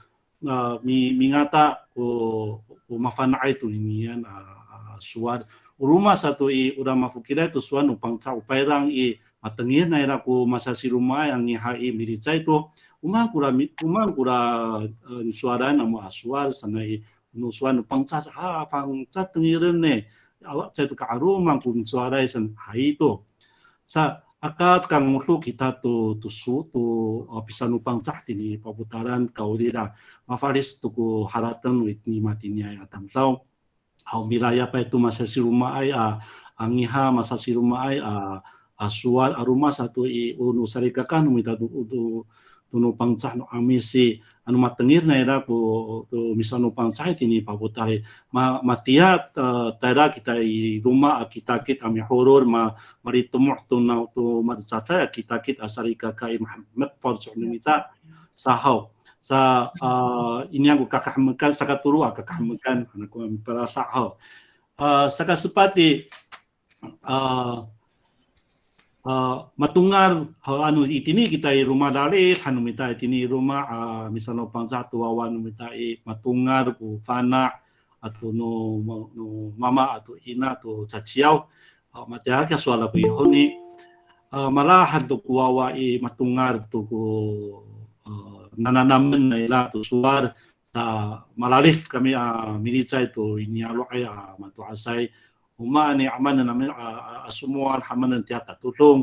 na, mi mingata o o mafanay to niyan uh, suwad rumah satu i udah mafukira itu suan upang sa upairang i matengir na ira masasi rumah yang ni hai miricai to umang kura umang kura uh, eh, suara nama aswar sanai nusuan pangsa ha pangsa tengiren ne awak cek tukar mang kum suara isen hai itu sa akat kang mulu kita tu tu su tu bisa uh, nupang cah tini pabutaran kau dira mafaris tuku haratan wit ni matinya ya tamtau au milaya pa itu masa si rumah ai a angiha masa si rumah ai a asual aruma satu i unu sarikakan mita tu tu tu nupang cah no amisi ano matengir na era ko to misano pang sa ini pabutay ma matia eh, ta, tara kita i duma kita kit ami horor ma mari tumuh to na to madsata kita kit asari ka kai mahmat for sunita sahau sa uh, ini aku kakak mekan saka turu kakak mekan anak ko para sahau uh, eh, saka sepati uh, Eh, matungar anu itini kita i rumah dalis hanu mita itini rumah uh, misalnya pangsa tuawan mita i matungar ku fana atau no, no mama atau ina atau caciau uh, mati haka suala pu honi uh, malah hantu kuawa i matungar tu ku uh, nananamen na tu suar ta malalih kami uh, militsa itu ini alo ayah matu asai uma ni aman na namin asumuan hamanan tiata tulong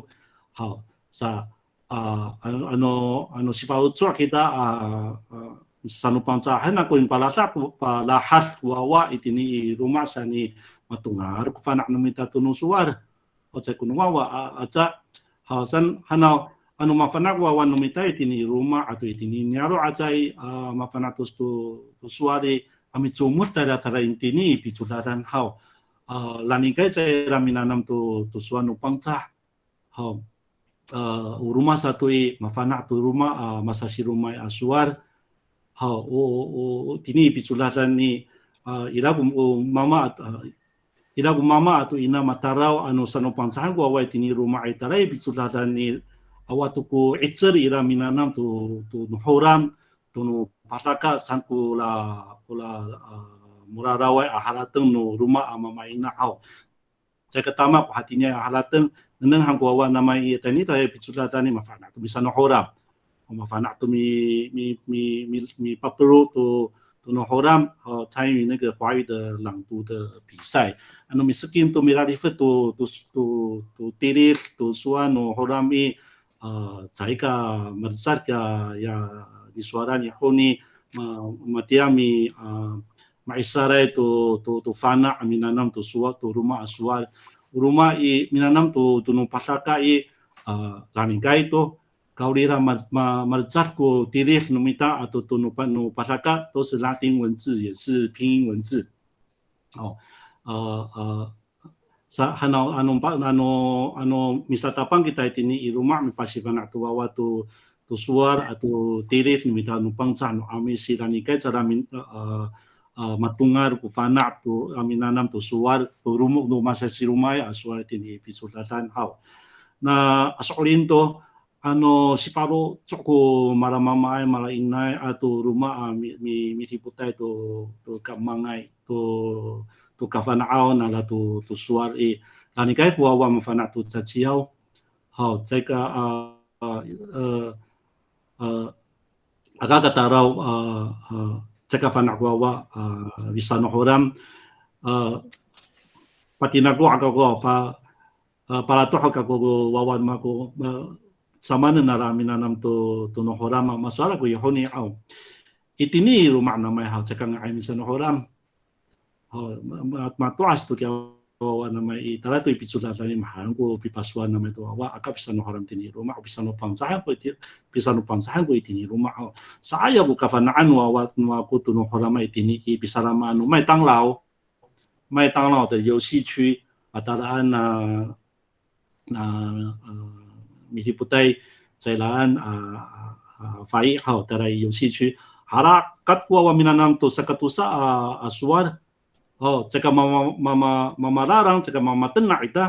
ha sa uh, ano ano si pautsua kita nupang sa hana ko in palata palahat wawa itini rumah sa ni matungar ko fanak na mita tunusuar o sa kunuwawa at sa hasan hanaw ano mafanak wawa no mita itini rumah ato itini nyaro at sa mafanatos to suari amit sumur tara tara intini pitsularan hao lani kai cai ramina nam tu tu suanu pangca ha uh, satu i mafana tu rumah masa si ruma i asuar ha o o tini pitulasan ni uh, mama at mama atu ina matarau anu sanu pangca ku awai tini ruma i tarai pitulasan ni awatu ku itser ira minanam tu tu nuhoram tu nu pasaka sanku la murarawai ahalateng no rumah ama maina au. Saya ketama ku hatinya ahalateng neneng hang kuawa nama i. Eh, tani tahu ya pitsula tani mafana tu bisa no horam. Oh, mafana tu mi mi mi mi mi papuru tu tu no horam ha oh, tsai mi nege hua yu de lang tu de pi sai. Anu mi sekin tu mi rarifu tu tu tu tu tirir tu suwa no horam i eh. tsai ah, ka mersar ka ya di suara ya, ni honi ma matiami ah, maisara tu tu tu fana minanam tu suwa tu rumah aswa rumah i minanam tu tu pasaka i uh, kai tu kau lira mar ko tiri numita atau tu nupa nupasaka to se latin se oh 文字也是拼音文字哦呃呃 ah, ah, sa anu anong pa ano ano misatapang kita itini rumah mi pasivan tuwawa wawa tu tu suar atau tirif numita tanu pang tsano ami sirani kai cara min uh, Ah, matungar ku fana tu aminanam tu suar tu rumuk tu masa si rumai asuar ah, tini pisulatan hau na asolin to ano si paro mamai mara inai atau ah, rumah mi mi tiputai tu tu tu tu tu kafanao na nala tu tu suar e eh. lani ku awa mafana tu caciau hau tsaka a a a a a chakafan uh, uh, gua visano horam patinago agago apa para toho gua wawan mako samana naramina nam tu tu nak horama masalah ko yahoni au itini rumah namai hal cakang ai misano horam oh, matuas tu kau o ana mai tala tu pichu la tani mahan ko pi na mai to wa aka bisa haram tini ruma bisa no pansa ko ti bisa no pansa ko tini ruma saya bu kafana an wa wa wa ko tu no haram tini i bisa la ma no mai tang mai de you xi qu a na na mi ti putai zai la a fai hao ta la you xi hara kat wa wa minanam to sakatusa a suar oh cakap mama mama mama larang cakap mama tenang itu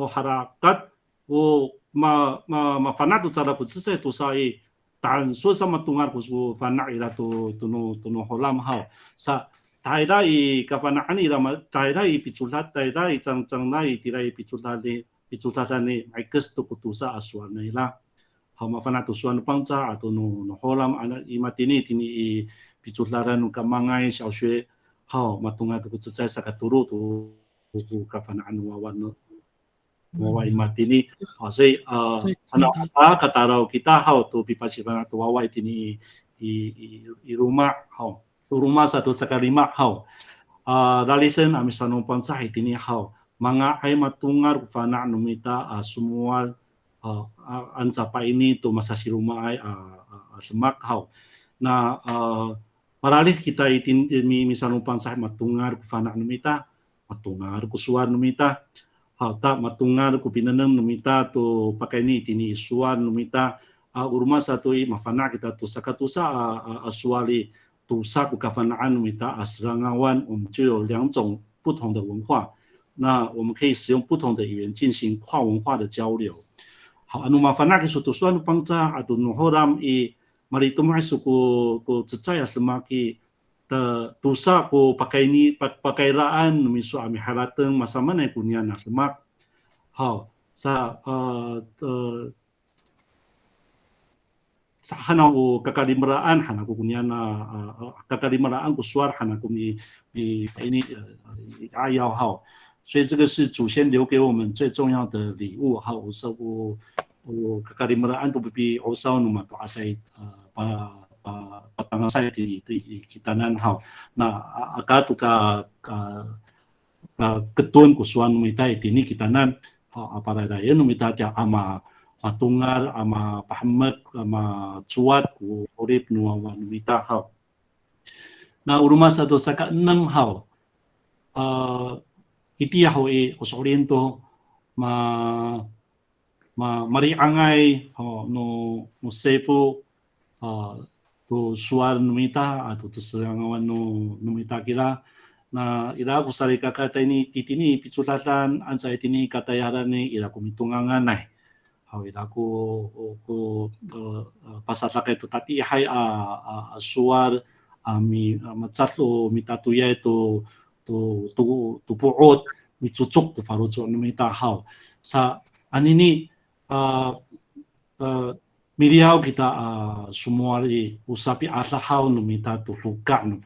oh harakat oh ma ma ma fana tu cara ku sesuai tu sai tan su sama tungar ku fana ira tu tu no tu no holam ha sa taida i ka fana ani ra ma taida i picula taida i cang cang na i tira i picula ni picula ta ni ai kes tu ku tu sa aswa na ila ha ma fana tu suan pangca atu no no holam ana i matini tini i picula ra nu ka mangai xiao xue hao matunga tu kutsutsa saka turu tu ku kafana anu wawan wawa imatini asai ana apa rau kita hao tu pipasipana tu wawa itini i, i, i rumah hao tu rumah satu saka lima hao uh, dalisen amisanu pansah itini hao mga ay matungar kufana numita uh, semua uh, ansapa ini tu masa si rumah ai uh, uh, semak hao na uh, Maralih kita itin mi misanupan sah matungar ku fanak numita, matungar ku suar numita, halta matungar ku pinanem numita tu pakai ni itini suar numita, a urma satu i mafana kita tu sakatusa a, a suali tu saku kafanaan numita asrangawan um anu mafana kisutusuan pangca atau nuhoram i mari itu masuk ku ku cecaya semaki ta tusa ku pakai ni pakai raan misu ami halateng masa mana ku niana semak ha sa uh, sa hana ku kakalimeraan hana ku kunyana uh, kakalimeraan ku suar hana ku mi mi ini e, e, a yao hao 所以这个是祖先留给我们最重要的礼物。好，我说我我 kakalimeraan tu pipi osau numa asai Nah, ka ka ketun kusuan numita ini kita nan apa ada ya numita dia ama atungar ama pahamak ama cuat ku urip nuawan numita hau. Na uruma satu saka enam hal, Uh, iti hau e ma ma mari angai ho no no uh, tu suar numita atu ah, tu serangawan nu numita kira na sari kakata ini titini piculatan ansa itini kata yarane ira ku mitungangan nai hau ira ku ku eh, itu tapi ah, suar ami macatlo mitatuya itu tu tu tu puot tu farucu numita sa anini uh, eh, miriau kita uh, semua di usapi asa hau numita tuluka nu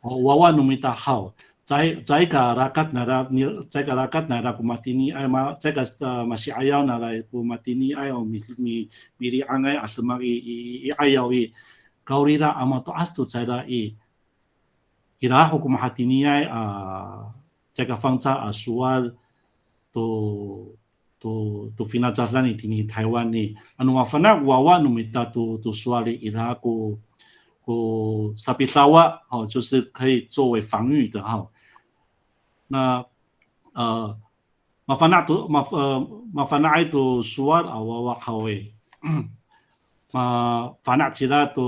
wawa numita hau cai cai ka rakat nara cai ka rakat nara kumatini ai ma cai ka masih ayau nara kumatini ai o mi mi miri angai asemari i ayau i kaurira amato astu cai ra i ira hukum hatini ai a cai ka fangca asual to tu tu fina jalan di Taiwan ni anu wafana wawa nu mita tu tu suali ira ku ku sapitawa ha oh, jusi kai zowei fangyu de ha na uh, mafana tu maf uh, mafana ai tu suar awawa hawe <clears throat> ma fana cira tu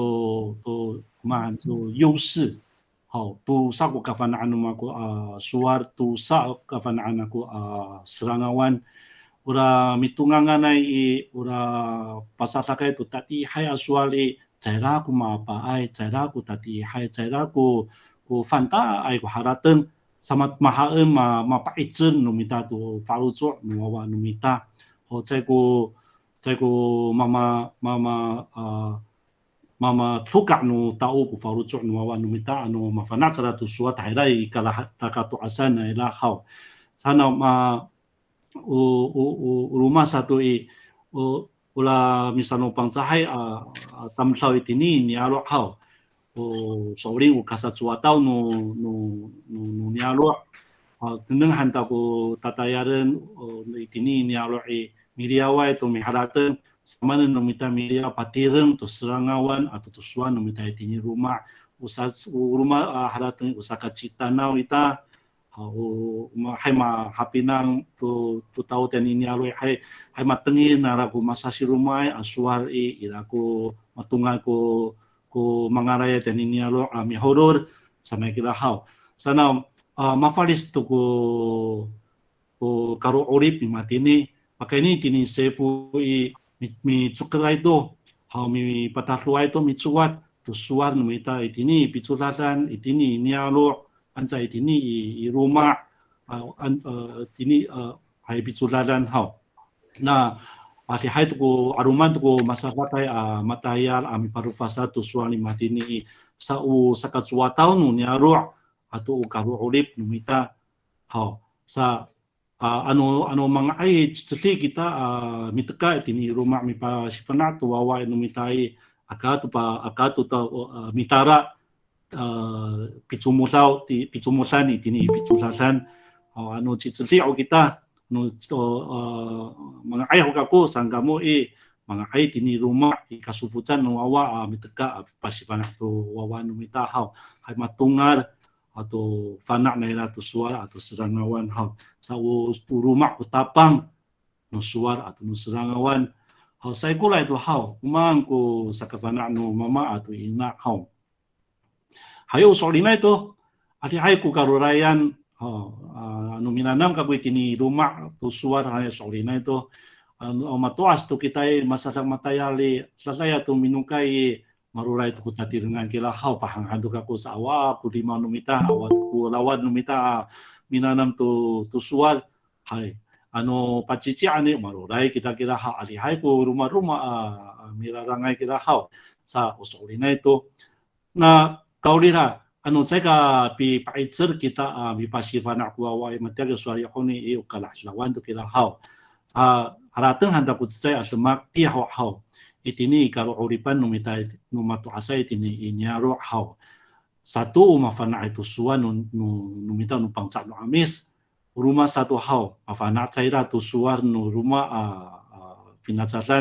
tu ma tu yusi Hau tu sa ku kafana anu ma ku a suar tu sa kafana anaku a serangawan ura mitunganga nai i ura pasata kai tu tati hai aswali cera ku ma apa ai cera ku tati hai cera ku ku fanta ai ku harateng sama maha e ma ma pa itzen numita tu falu zo nuwa numita ho cai ku cai ku mama mama a mama tuka nu tau ku falu zo nuwa numita anu ma fanata tu suwa tai dai kala ta ka tu asana ila hau sana ma u, u, u rumah satu i u, ula misano pang sahai a, a tam sao i tini ni alo kau u sauri u kasat sua tau nu nu nu, nu ni alo a tenang hanta ku tata yaren i tini ni alo i miriawa itu miharaten sama dengan meminta miria patiren tu serangawan atau tu suan meminta i tini rumah usah rumah uh, harapan usah kacita nau ita au ma ma hapinang tu tu tau ten ini aloi e. hai hai ma tengi nara masasi rumai asuar i ira ku matunga ku aku mangaraya e ten ini alo ami horor sama kita hau sana mafalis ma tu ku ku karo orip ni mati ni pakai ni kini sepu i mi, mi tu hau mi patah luai tu mi cuat tu suar numita itini pitulatan itini ini alo 安在地尼以以罗马啊安呃地尼呃还比做拉兰好，那。Ati hai tuku aruman tuku masawatai a matayal ami parufasa tu suani matini sa u sakat suatau nu ni aru atu u karu olip nu mita hao sa anu anu mga ai tsli kita miteka e i rumah mi pa shifana tu wawa nu mitai akatu pa akatu tau mitara 呃，比祖母烧的比祖母山，你听你比祖山山，哦，啊，侬去资料给他，侬做呃，蒙爱好个歌，三个莫伊，蒙爱听你罗马，伊个舒服站侬娃娃啊，咪得个啊，巴西班牙都娃娃侬咪大好，还嘛东啊，啊都翻那来啦，都说啊，都是让个玩哈，在我布鲁马古大邦，侬说啊，都是让个玩，好，再过来都好，我们个萨克凡纳侬妈妈啊，都伊那好。hayo solina itu ati hay ku karurayan anu uh, ka kaku itini ruma tu suar hayo solinay to anu omato tu kitai masasak matayali sasaya tu minungkai marurai tu kutati dengan kila hau pahang handuk kaku sawa pudima numita awat ku numita minanam tu tu suar hai anu pacici ani marurai kita kira ha ali hai ku rumah rumah uh, mirarangai kira hau sa usulina itu nah kau lihat, anu saya pi paitser kita uh, pi pasifan aku awa yang mati suara aku ni iu kalah silawan tu kita hau haratan harateng handa kut saya asemak ti hau hau iti ni karo uripan numita numatu asa iti ni inya hau satu fana itu suan numita numpang satu amis rumah satu hau fana cairah tu suar rumah uh,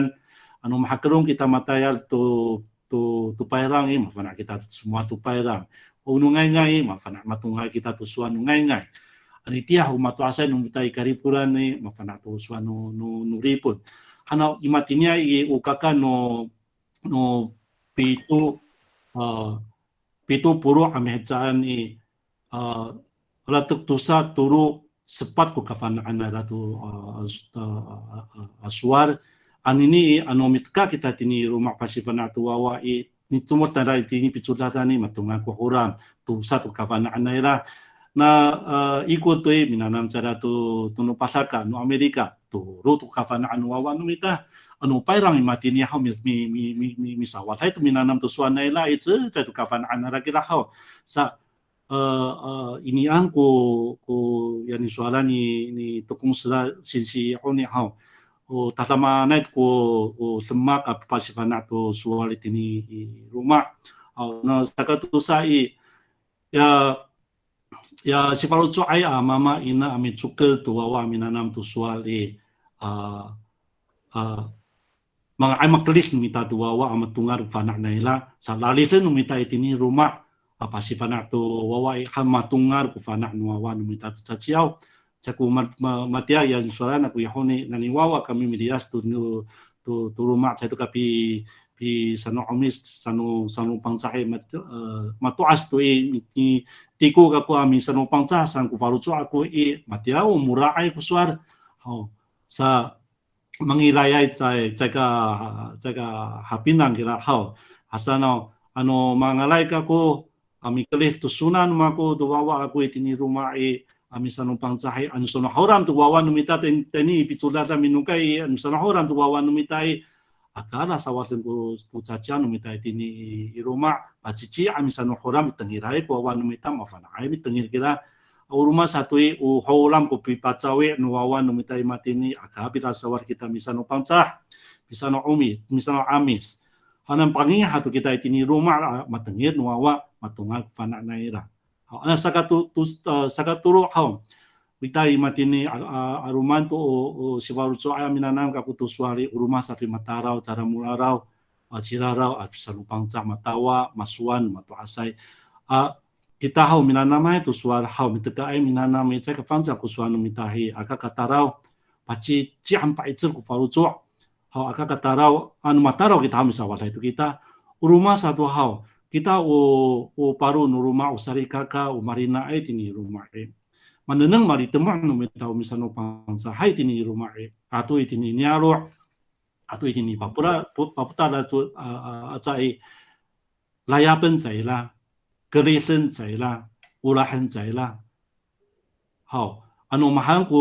anu mahakerung kita matayal tu tu pairang eh mafana kita semua o unungai ngai mafana matungai kita tu suan ngai ngai anitia humatu asai tay karipuran eh mafana tu suan nu nu nuripun hana imatinya i ukaka no no pitu uh, pitu puru amehcaan i uh, latuk tusa turu sepat ku kafan ana ratu uh, uh, uh, uh anini anomitka kita tini rumah pasifana tuwawa i ni tumor tara tini pitsulata ni matunga ko huram tu satu kavana anaira na eh, iko tu i minanam cara tu tunu pasaka nu amerika tu rutu kavana anu no mita anu pairang mati ni hau mi mi mi mi mi sawat hai tu minanam tu suana ila itu tu kavana anara kira hau sa Uh, uh, ini ang ko ko yani soalan ni ni tukung sila sinsi ako hao o tatamanait ko o sema ka na to suwalit ini ruma au na sakatu sai ya ya si tu ai a mama ina ami cukel tu wawa minanam tu suwali a a mga ay maklik mita tu wawa ama tungar fana ila sa lalisen mita itini ruma apa na to wawa ay tungar ku fana nuwawa mita tu chaku matia ya suara na ku yahoni na wawa kami midias tu tu tu rumah saya tu kapi pi sanu omis sanu sanu pangsahe eh, matu as tu i ni tiku kaku ami sanu pangsa san ku aku i matia o murai ku suar ho sa mengilayai cai cekah ka hapinang kira hao asano ano mangalai kaku ami kelih tu sunan maku tu wawa aku itini rumah i amisanompang tsahay hauram tu wawan numita teni pitsulata minukai hauram tu wawan numitai akala sawatin ku numita i tini iruma pacici amisanohoram tengirai ku wawan numita mi tengir kira au satu satu u holam ku pipacawe nu wawan numitai matini pira sawar kita misanopang tsah misano umi misano amis hanan pangi hatu kita tini rumah matengir nuwawa matungal fana naira ana hau. Uh, sakaturu haum witai matini tu o, o siwaru aya minanam ka putu suari uruma sari matarau cara mularau cirarau afisalu lupangca, matawa masuan matu asai kita hau minanamai anu tu suar hau miteka ai minanamai cai ka pangca ku suanu mitahi aka katarau paci ci ampa itsel ku faru hau aka katarau anu matarau kita hau misawatai itu kita rumah satu hau kita o o paru no rumah usari kaka o marina ai tini rumah e maneneng mari temang no metau misano pangsa hai tini rumah e ato tini niaro ato tini papura paputa la tu a laya ben zai la gele sen zai la ula hen zai la hao ano mahang ko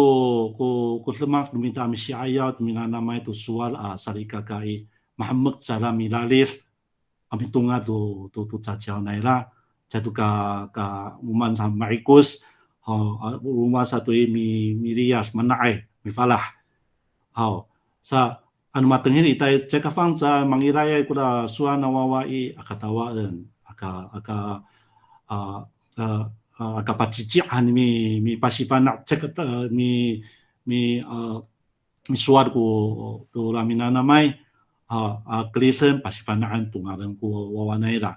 ko ko semak no minta mi syaya minana mai sual a sari kaka ai Muhammad salami tunga tu tu tu chachao naira jatuh ka ka uman sama ikus oh uma satu tu mi mirias rias manai eh, mi falah sa anu matengin itai ceka fangsa mangiraya eh, kuda suana wawai akatawaan aka aka uh, uh, uh, aka ani mi mi pasipana cek mi mi mi suar ku tu laminana namai. 啊啊 Kristen pasifanaan tungaran ko wawanay ra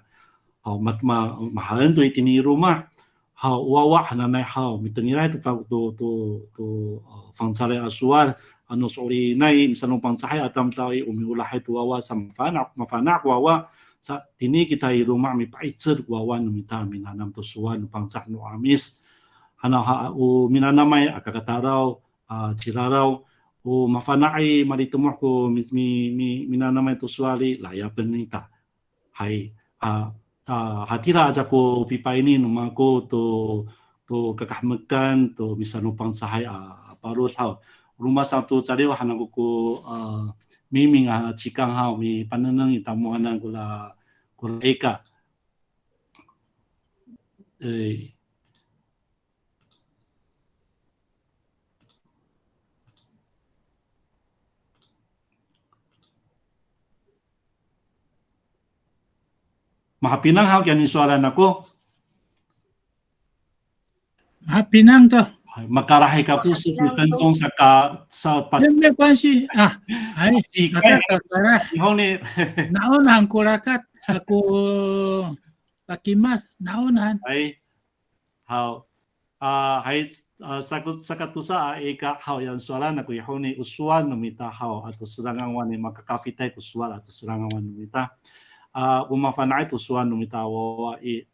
ha mat ma matma to itini rumah ha wawa hananay ha mitangira to ka to to to fangsare aswar ano sori nay misalong pangsahay atam tawi umiulahai to wawa sa mafanak mafanak wawa sa tini kita irumah mi paitsir wawa numita minanam to suwan pangsak no amis hana ha u minanamay akakataraw uh, o mafanai maritumo ko mi mi mi minanamay to suali layapan nita hay a uh, hatira aja ko pipainin umako to to kakahmekan to misanupang sahay a parul hao rumah satu cari wahana ko uh, miming a cikang hao mi paneneng itamuanan ko kula ko eka eh Mahapinang hao kyan insualan ako. Mahapinang to. Makarahi ka po sa kantong sa ka sa pat. Yan may kwansi. Ah, ay. Ikan. Ihong ni. <laughs> Naonahan kurakat. Aku pakimas. Naonahan. Ay. Hao. Ah, hay ah, sakut sakatusa ah, ay ka hao yan sualan aku ihong ni uswan numita hao atau serangan wani makakafitai uswal atau serangan wani numita a uma fanai to suanu mi tawa e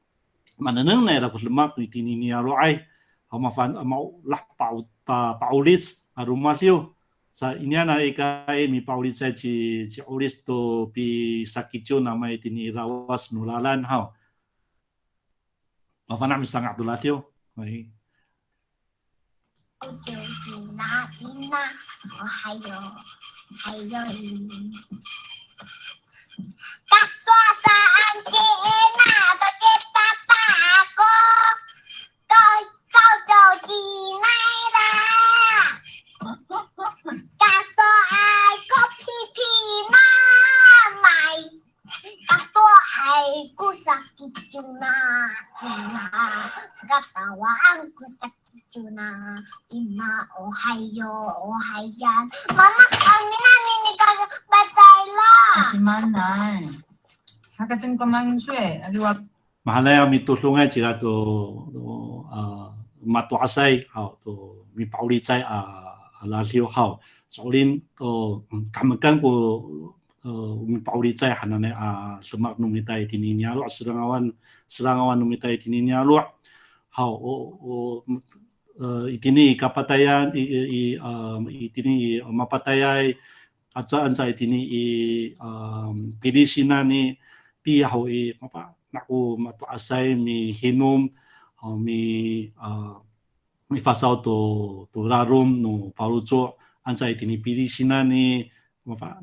mananang na ra puslemak ni tini ni aro ai ma fan mau lah pau pa paulits aruma liu sa iniana e kai mi paulits chi chi olis to pi sakicho nama e tini rawas nulalan hau, ma fanai mi sangak dulat liu baik 姐姐那里那，我还有还有你。大哥上街卖，看见爸爸阿哥高高坐骑哎，古色吉吉娜，娜，早上好，古色吉吉娜，今早好，好呀，妈妈，啊，你那你你告诉，拜拜了。还是蛮难，他跟我们说，他说，马来西亚咪读书嘅，只系度啊，马打赛，啊，度咪保利在啊，阿拉小号，所以，哦，咁啊，跟过。mipaulicay hanane a sumak numitay a serangawan serangawan numitay tininialo how o o e, itini kapatayan i, i, i um, a mapatayay an sa itini i pidi pilisina ni ti how i mapa naku asai mi hinum hau mi uh, mi fasau to to rarum no parucho ansa itini pilisina ni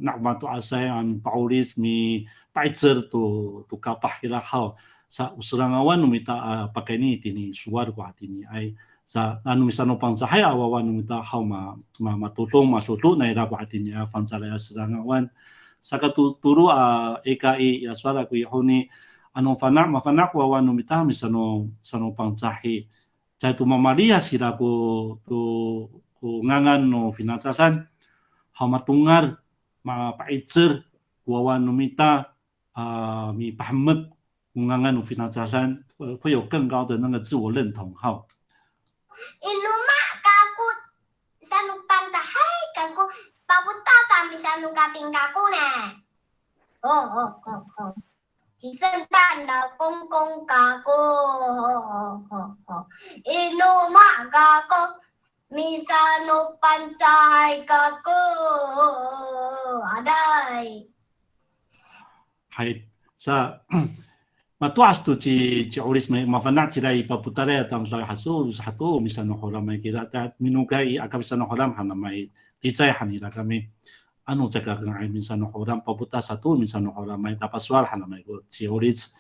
nak bantu asai an paulis mi paitzer tu tu kapah kira hal sa usulangawan numita uh, ah, pakai ni tini suar hati atini ai sa anu sahaya awan awawan mita hau ma ma ma masutu na ira hati ni ah, a fansalaya saka tu turu ah, a EKI ya suara ku ya, anu awan nu fanak misa wawan sa no sano sahi cai tu mamalia sih aku tu ku ngangan no finansasan hamatungar ma paitsir kuawa numita 啊，米巴木，我刚刚努非常扎山，呃，会有更高的那个自我认同哈。Inuma kaku sanu pantahai kaku babuta tami sanu kaping kaku nè. Oh oh oh oh, Chỉ sân tan đó công công kaku. Inuma kaku pancai kaku adai. Hai. Sa <clears throat> matuas tu ci ci ulis mai mafanat ci dai paputare tam sa hasu satu misanu holam mai kira ta minugai akam misanu holam hana mai licai hanira kami anu cakap dengan misanu holam paputa satu misanu holam mai dapat hana mai go ci ulis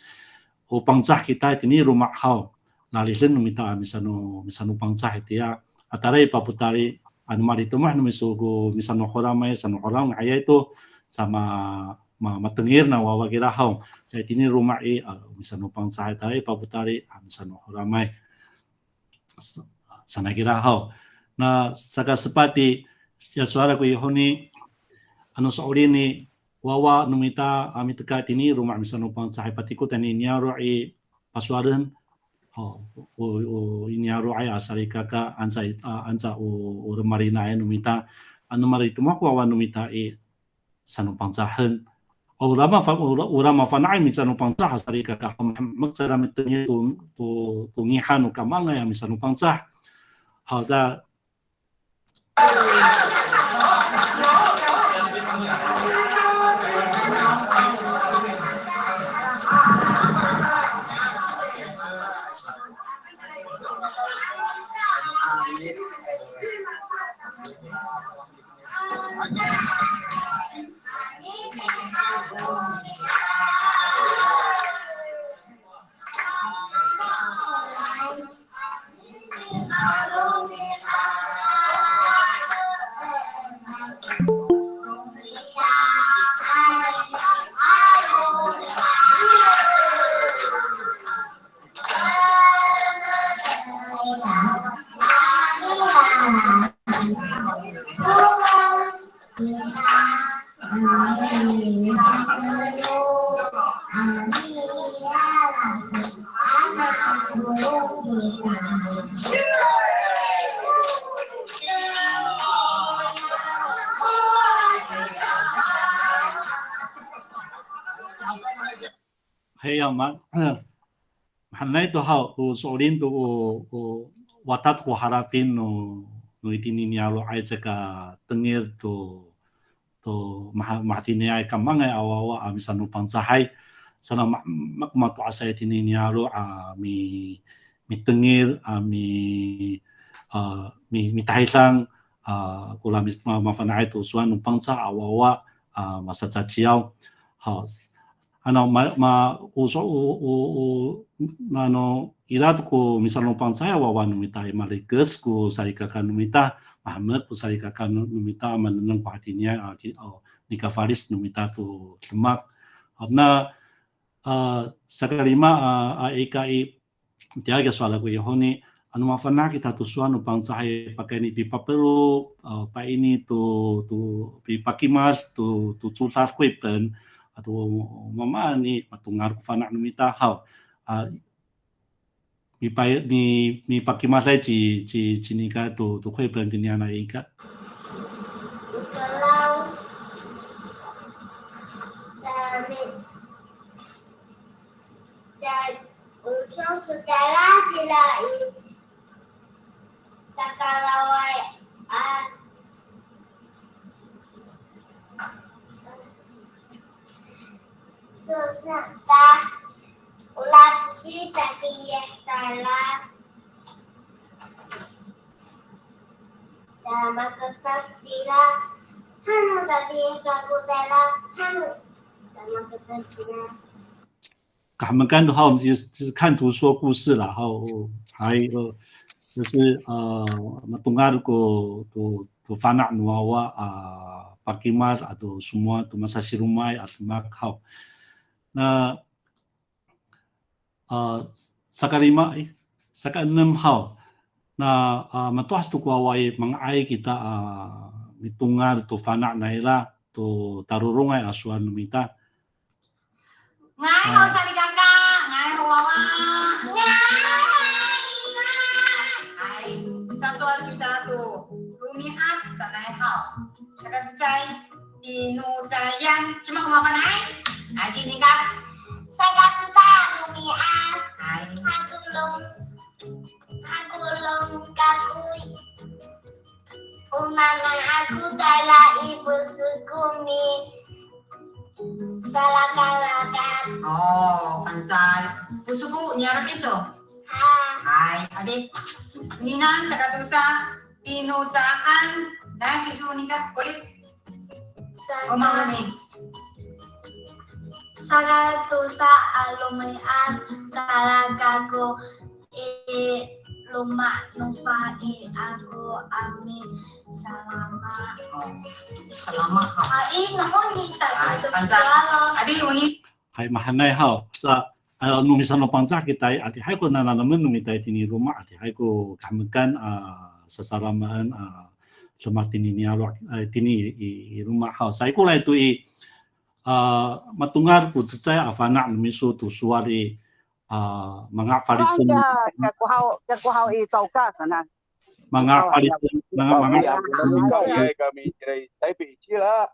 upangcah kita ini rumah kau nalihin minta misa misanu pangcah itu atarai paputari anu mari tu mah misugu misano hora mai ya, sano ngaya itu sama ma matengir na wawa kira hau saya tini rumah i misano pangsa tarai paputari misano hora mai ya. sana kira hau na saka sepati ya suara ku ihoni anu sauri ni wawa numita amit tini rumah misano pangsa patiku tani i pasuaren oh o ini aro ay asari kaka ansa ansa o o remari na ay numita ano mari tumo ko numita e sanu pangsahan o rama fa o rama fa naay misa nu pangsah asari kaka magsara mitunya tu tu tungihan ya misa nu pangsah ما حنيتها وسولين و watat ku harapin no no alu aja tsaka tengir to to mahatini ay kamangay awawa ami sa nupang sahay sana makmato asay alu a mi tengir a mi mi tahilang kulamis mafanaay to suan nupang sa awawa masasaciyaw ha ma o irat ko misal pan saya wawan numita imaligus ku sarikakan numita Muhammad ku sarikakan numita menenang kuhatinya nika faris numita tu lemak. Abna sakarima AIKI dia ke soal aku yahoni anu ma fana kita tu suan pan saya pakai ni pipa peru pa ini tu tu pipa kimas tu tu cutar kuipen ataumaani matungarku fanak numitahaw uh, mi pai mi mi pakimasai ci ci cinika tu tu kuipen tiniana ika usung sudahlah jilai takalawai ah, 就像他，我拉不及再听也呆啦。咱们可熟悉了，他们到底在古代了？他们咱们可熟悉了。他们干的话，我们就就是看图说故事了。好，还有就是呃，我们东阿的个个个发那奴娃娃啊，巴金马还有 semua 西マサ啊，ルマイ，na uh, sakarima eh, saka enam hal na uh, matuas tu kuawai mangai kita uh, mitungar tu fana naila tu tarurungai asuan numita ngai mau usah ni ngai wawa ngai sasuan kita tu lumihat sanai hal saka cicai Binu sayang, cuma mau makan hai. Aji nih kak. Saya sudah a. Hai. Aku lom, aku lom kaku. Umana aku dalam ibu sukumi. Salah kalakan. Oh, pansal. Pusuku nyarap iso. Hai. Ah. Hai, adik. Minang, sakatusah, tinusaan, dan disunikah kulit Saratusa alumian salagaku i e luma aku amin salama. salama. Ai namun kita itu Adi ini. Hai mahanai hao sa uh, numi sano pangsa kita ati hai ko nananamen numi tai tini rumah ati hai ko kamikan uh, sa uh, Somar tini ni alwa eh, tini i rumah hao saya ko eh, lai tu i eh, matungar ku tsai afana mi su tu suari mga farisen ka ku hao ka ku hao i tsau sana mga farisen mga mga kami kami tai pi chi la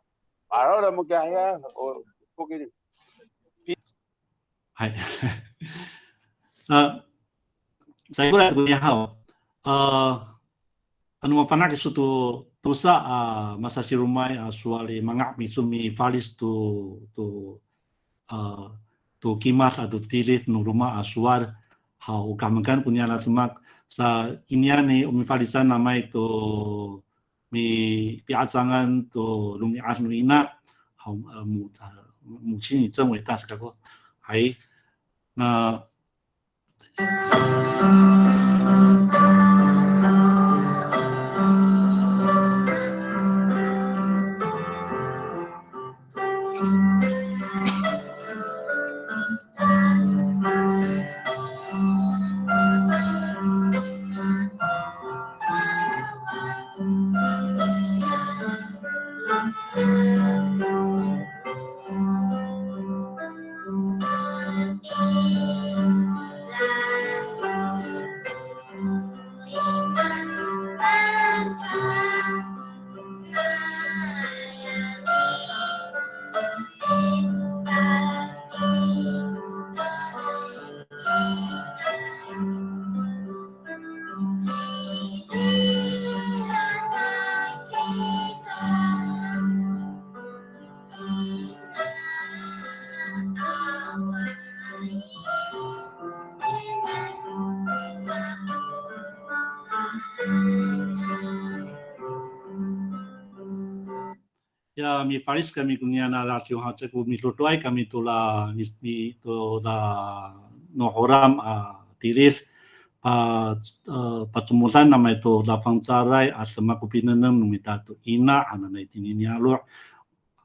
aro mo ka ya or ko hai <laughs> saya kira itu ya hao Anu mafanak isutu tusa a si rumai a suali mangak sumi falis tu tu a tu kimas atau tilit nu rumah a suar ha ukamakan punya sumak sa iniani umi falisan nama itu mi piacangan tu lumi asnu ina ha mu mu qin yi wei da shi ga hai na ya mi faris kami kunia na ratio ha ceku mi kami kami tula mi no nohoram a tiris pa pacumulan nama itu da carai asma kupinanem numita tu ina anana itini nialu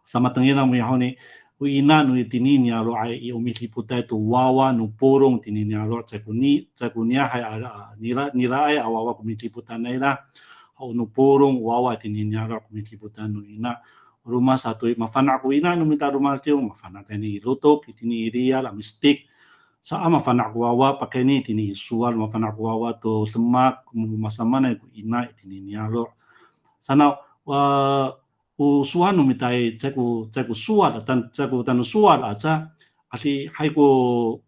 sama tengena mi honi u ina nu itini nialu ai i putai tu wawa nu porong tini nialu cekuni cekunia hai a nira nira ai awawa kumiti putanai la ha nu porong wawa tini nialu kumiti putan nu ina rumah satu mafana aku ina numita rumah tiu mafana tani lutuk itini ria la mistik sa fana aku awa pakai ni itini sual mafana aku awa to lemak masamana aku ina itini nialo sana wa u suan numita ceku ceku sual tan ceku tan sual aja ati hai ku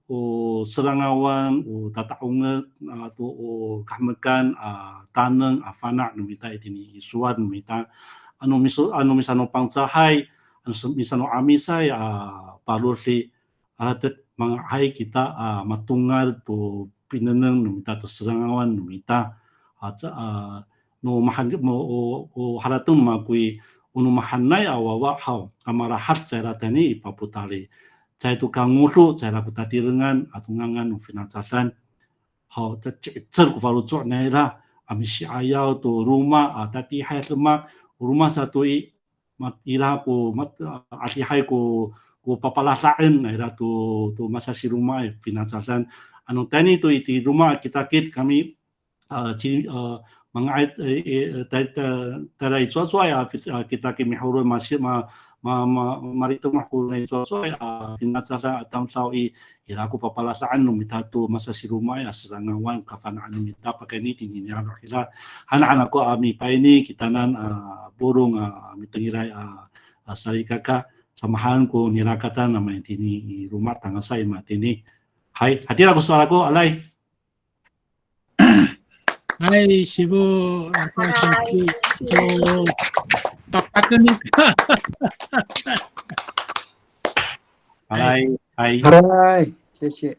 serangawan u tataunge atau ku kahmekan taneng afana numita itini nu numita ano miso anu misano no ano misano a uh, parurli atet mga hay kita matungar matungal to pinanang numita to serangawan numita at a no mahal mo o, o halatong makui unu mahanay awawa haw hat saya ratani paputali saya tu kangulu saya lakuta tirengan atau ngangan finansasan haw ta cek cek kufalu cok naira amisi ayau tu rumah tati hai lemak rumah satu i mat ilah ko mat alihai ko ko papalasaan eh, ay tu masa masasi rumah eh, finansasan Anu tani tu iti rumah kita kit kami uh, mengait uh, mangait tara ya kita kimi huru masih ma ma ma marito ma ko na so so ya finatsa sa atam sa i ira ko papala sa anu mitato masa si rumay asa nga wan ka fan anu mita pa kay ni tinin ya kila hana ana ko ami ah, pa ini kitanan a ah, burong a ah, mitangiray a sarika ka samahan ko nirakata na ma tini i rumah tanga sa i ma tini hay hatira ko sa ko alay Hai, Shibu. Hai, Shibu. はい。はい。はい。谢谢。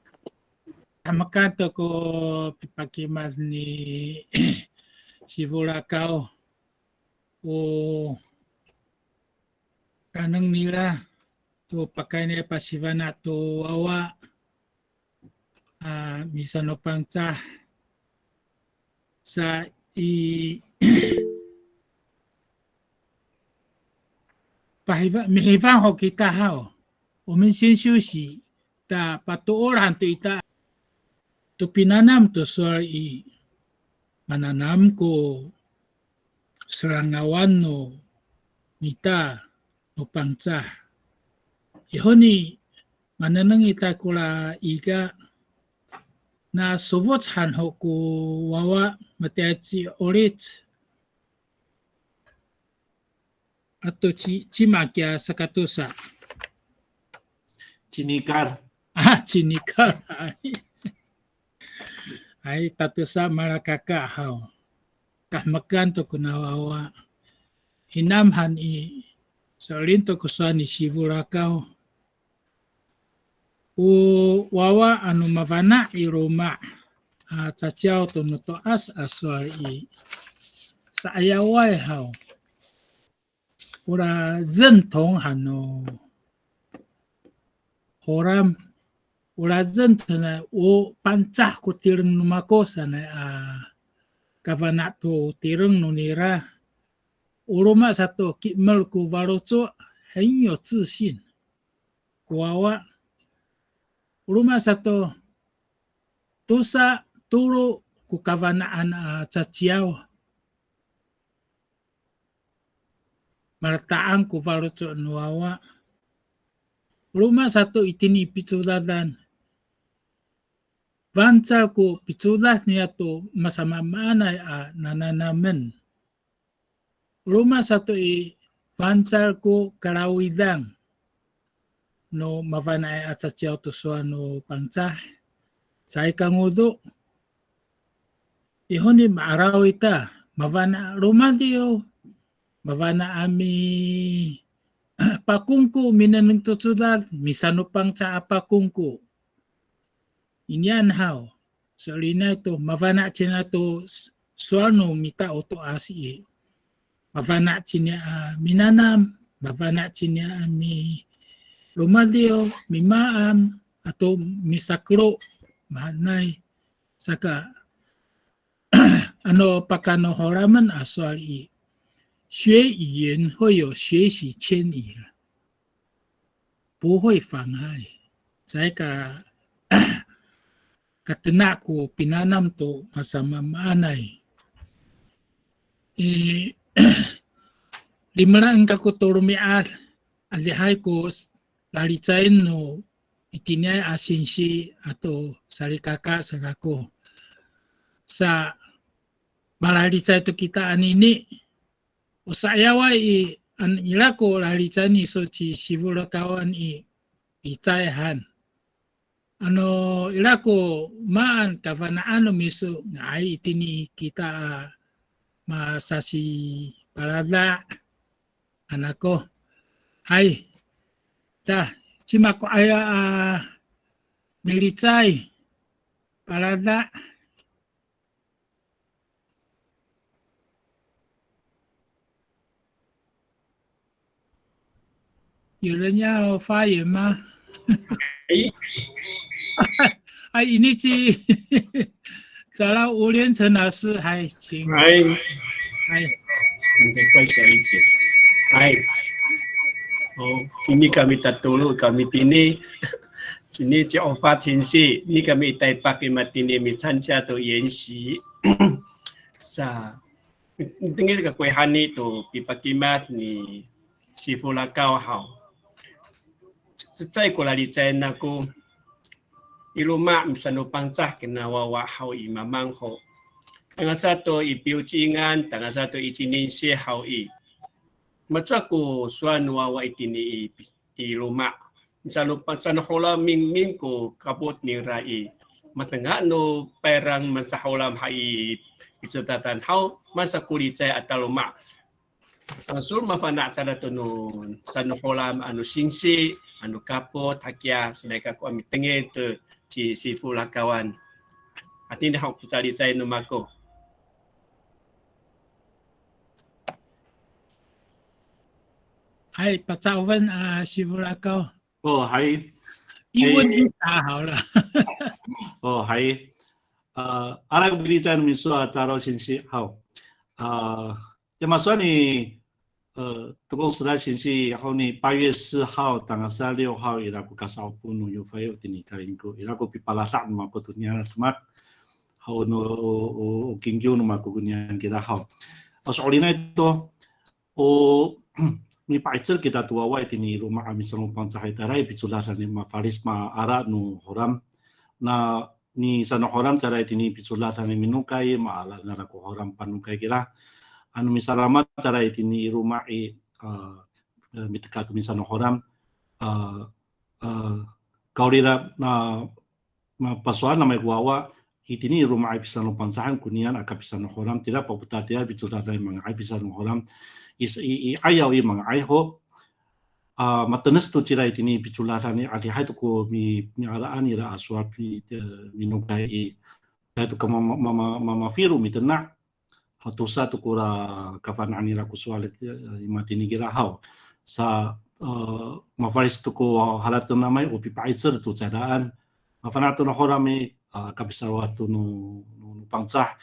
sama ka toko pipaki mas ni Sivulakao <clears throat> o kanang nira tu pakai ne pasivana tu wawa misa misano pangcah. sa i <clears throat> pahiba mihivan ho kita O, hao. 我们先休息的把多 orang tu ita tu pinanam tu suar i mananam ko serangawan no mita no pangcah. Ihoni mananang ita kula iga na sobot han ho ku wawa mateaci orit atau ci, cimakya sakatosa cinikar <laughs> ah cinikar ai tatosa marakaka hau kah makan to kunawawa hinam han i salin to kusani sivurakau u wawa anu mavana i roma a cacau to nuto as aswari. saya wai hau 我啦认同很哦，好啦，我啦认同呢，我班扎 ku tireng numa kosa a kavana tu tireng nunira, uruma satu kikmel ku varoco tsisin kuawa uruma satu dosa turu ku kavanaan a caciao. martaan ku parucu nuawa. Luma satu itini piculadan. Bansa ku piculah niya masama mana ya nananamen. Luma satu i bansa ku karawidang. No mafana e at sa siyaw to suwa no pansah. Sa ikangudo. Ihon ni Mafana <clears throat> mavana ami pakungku minanung tutsudat misano pang ca apakungku inyan hao solina to mavana china to suano mita oto asi mavana china minanam mavana china ami lumadio mimaam atau misakro mahanai saka <clears throat> ano pakano horaman aswal i 学语言会有学习迁移了，不会妨碍。Saya katenak ko pinanam to kasama maanay. Eh, limaraan ka ko turumial alihay ko lalitsain no asinsi ato sarikaka sa kako. Sa malalitsay to kitaan ini, osa'yawa i an ilako lalicani so ci sivulakawan han ano ilako maan kavanaano miso ngai itini kita masasi palada anako hai ta cimako aya a milicai 有人要发言吗？哎，阿尹立基，<laughs> 找来吴连成老师，嗨，嗨，嗨，今天快小一点，哎，哦，今天我们打招呼，<laughs> 今天 <coughs> 呢，今天就发情绪，你我们带把金马今天没参加都演习，是啊，你听这个桂汉尼都比把金马你师傅拉高好。ちっちゃい子らりちゃいなこいろまみさのパンチャけなわわはおいままんほ。tangga satu i piu cingan, tanga satu i cinin si hau i. Macam ku suan wawa itini i i luma. Misalnya pasan hola ming ming ku kabut ning rai. Matengah no perang masa holam hai bicutatan hau masa kuli cai atau luma. Rasul mafana cara tunun. Sanu holam anu singsi Anu kapo takia sedekah ko ami tengah tu si si fula kawan. Ati ni hospitalisai numako. Hai, Pak Tawen, uh, si fula kau. Oh, hai. Iwan hey. Ita, hao lah. <laughs> oh, hai. Uh, Arak berita misu acara sinsi hao. Uh, ya maksudnya 8呃，都共时代情绪，然后呢，八月四号、tanggal 十六号，伊拉国家少不努有发有的尼卡林国，伊拉国比巴拉萨嘛不多尼拉什么，好 no o o kingyo no ma kukunya kita hao. Soalnya itu, o ni pacer kita tua wai tini rumah kami selalu pancahai tarai biculah dan ma faris ma ara nu horam na ni sana horam tarai tini biculah dan minukai ma ala nara ko horam panukai kira anu misalama cara itini i rumah eh, i eh, mitikat mitka tu misano horam uh, eh, uh, kaurira na ma pasuan nama guawa itini rumah i pansahan kunian aka pisano horam tidak pa buta dia bicu tata i manga i pisano is i i ayau i manga i ho uh, ah, matenes tu cira itini bicu lata ni ali hai tuku mi mi ala ani ra aswa pi uh, i hai tuku mama mama mama firu mitenak tu kura kusuale raku suale ya, imatini gira hau sa eh, mafaris tuku halatu namai upi paitsir tu fana tu nohora mi kabisar watu nu nu pangcah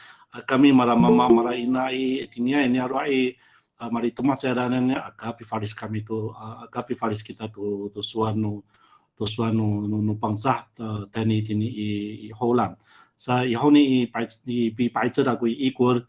kami mara mama mara inai e tinia ini aruai mari tuma cadanannya akapi faris kami tu akapi faris kita tu tu suanu tu suanu nu nu pangcah tani tini i holan sa i honi i pai i pi ikur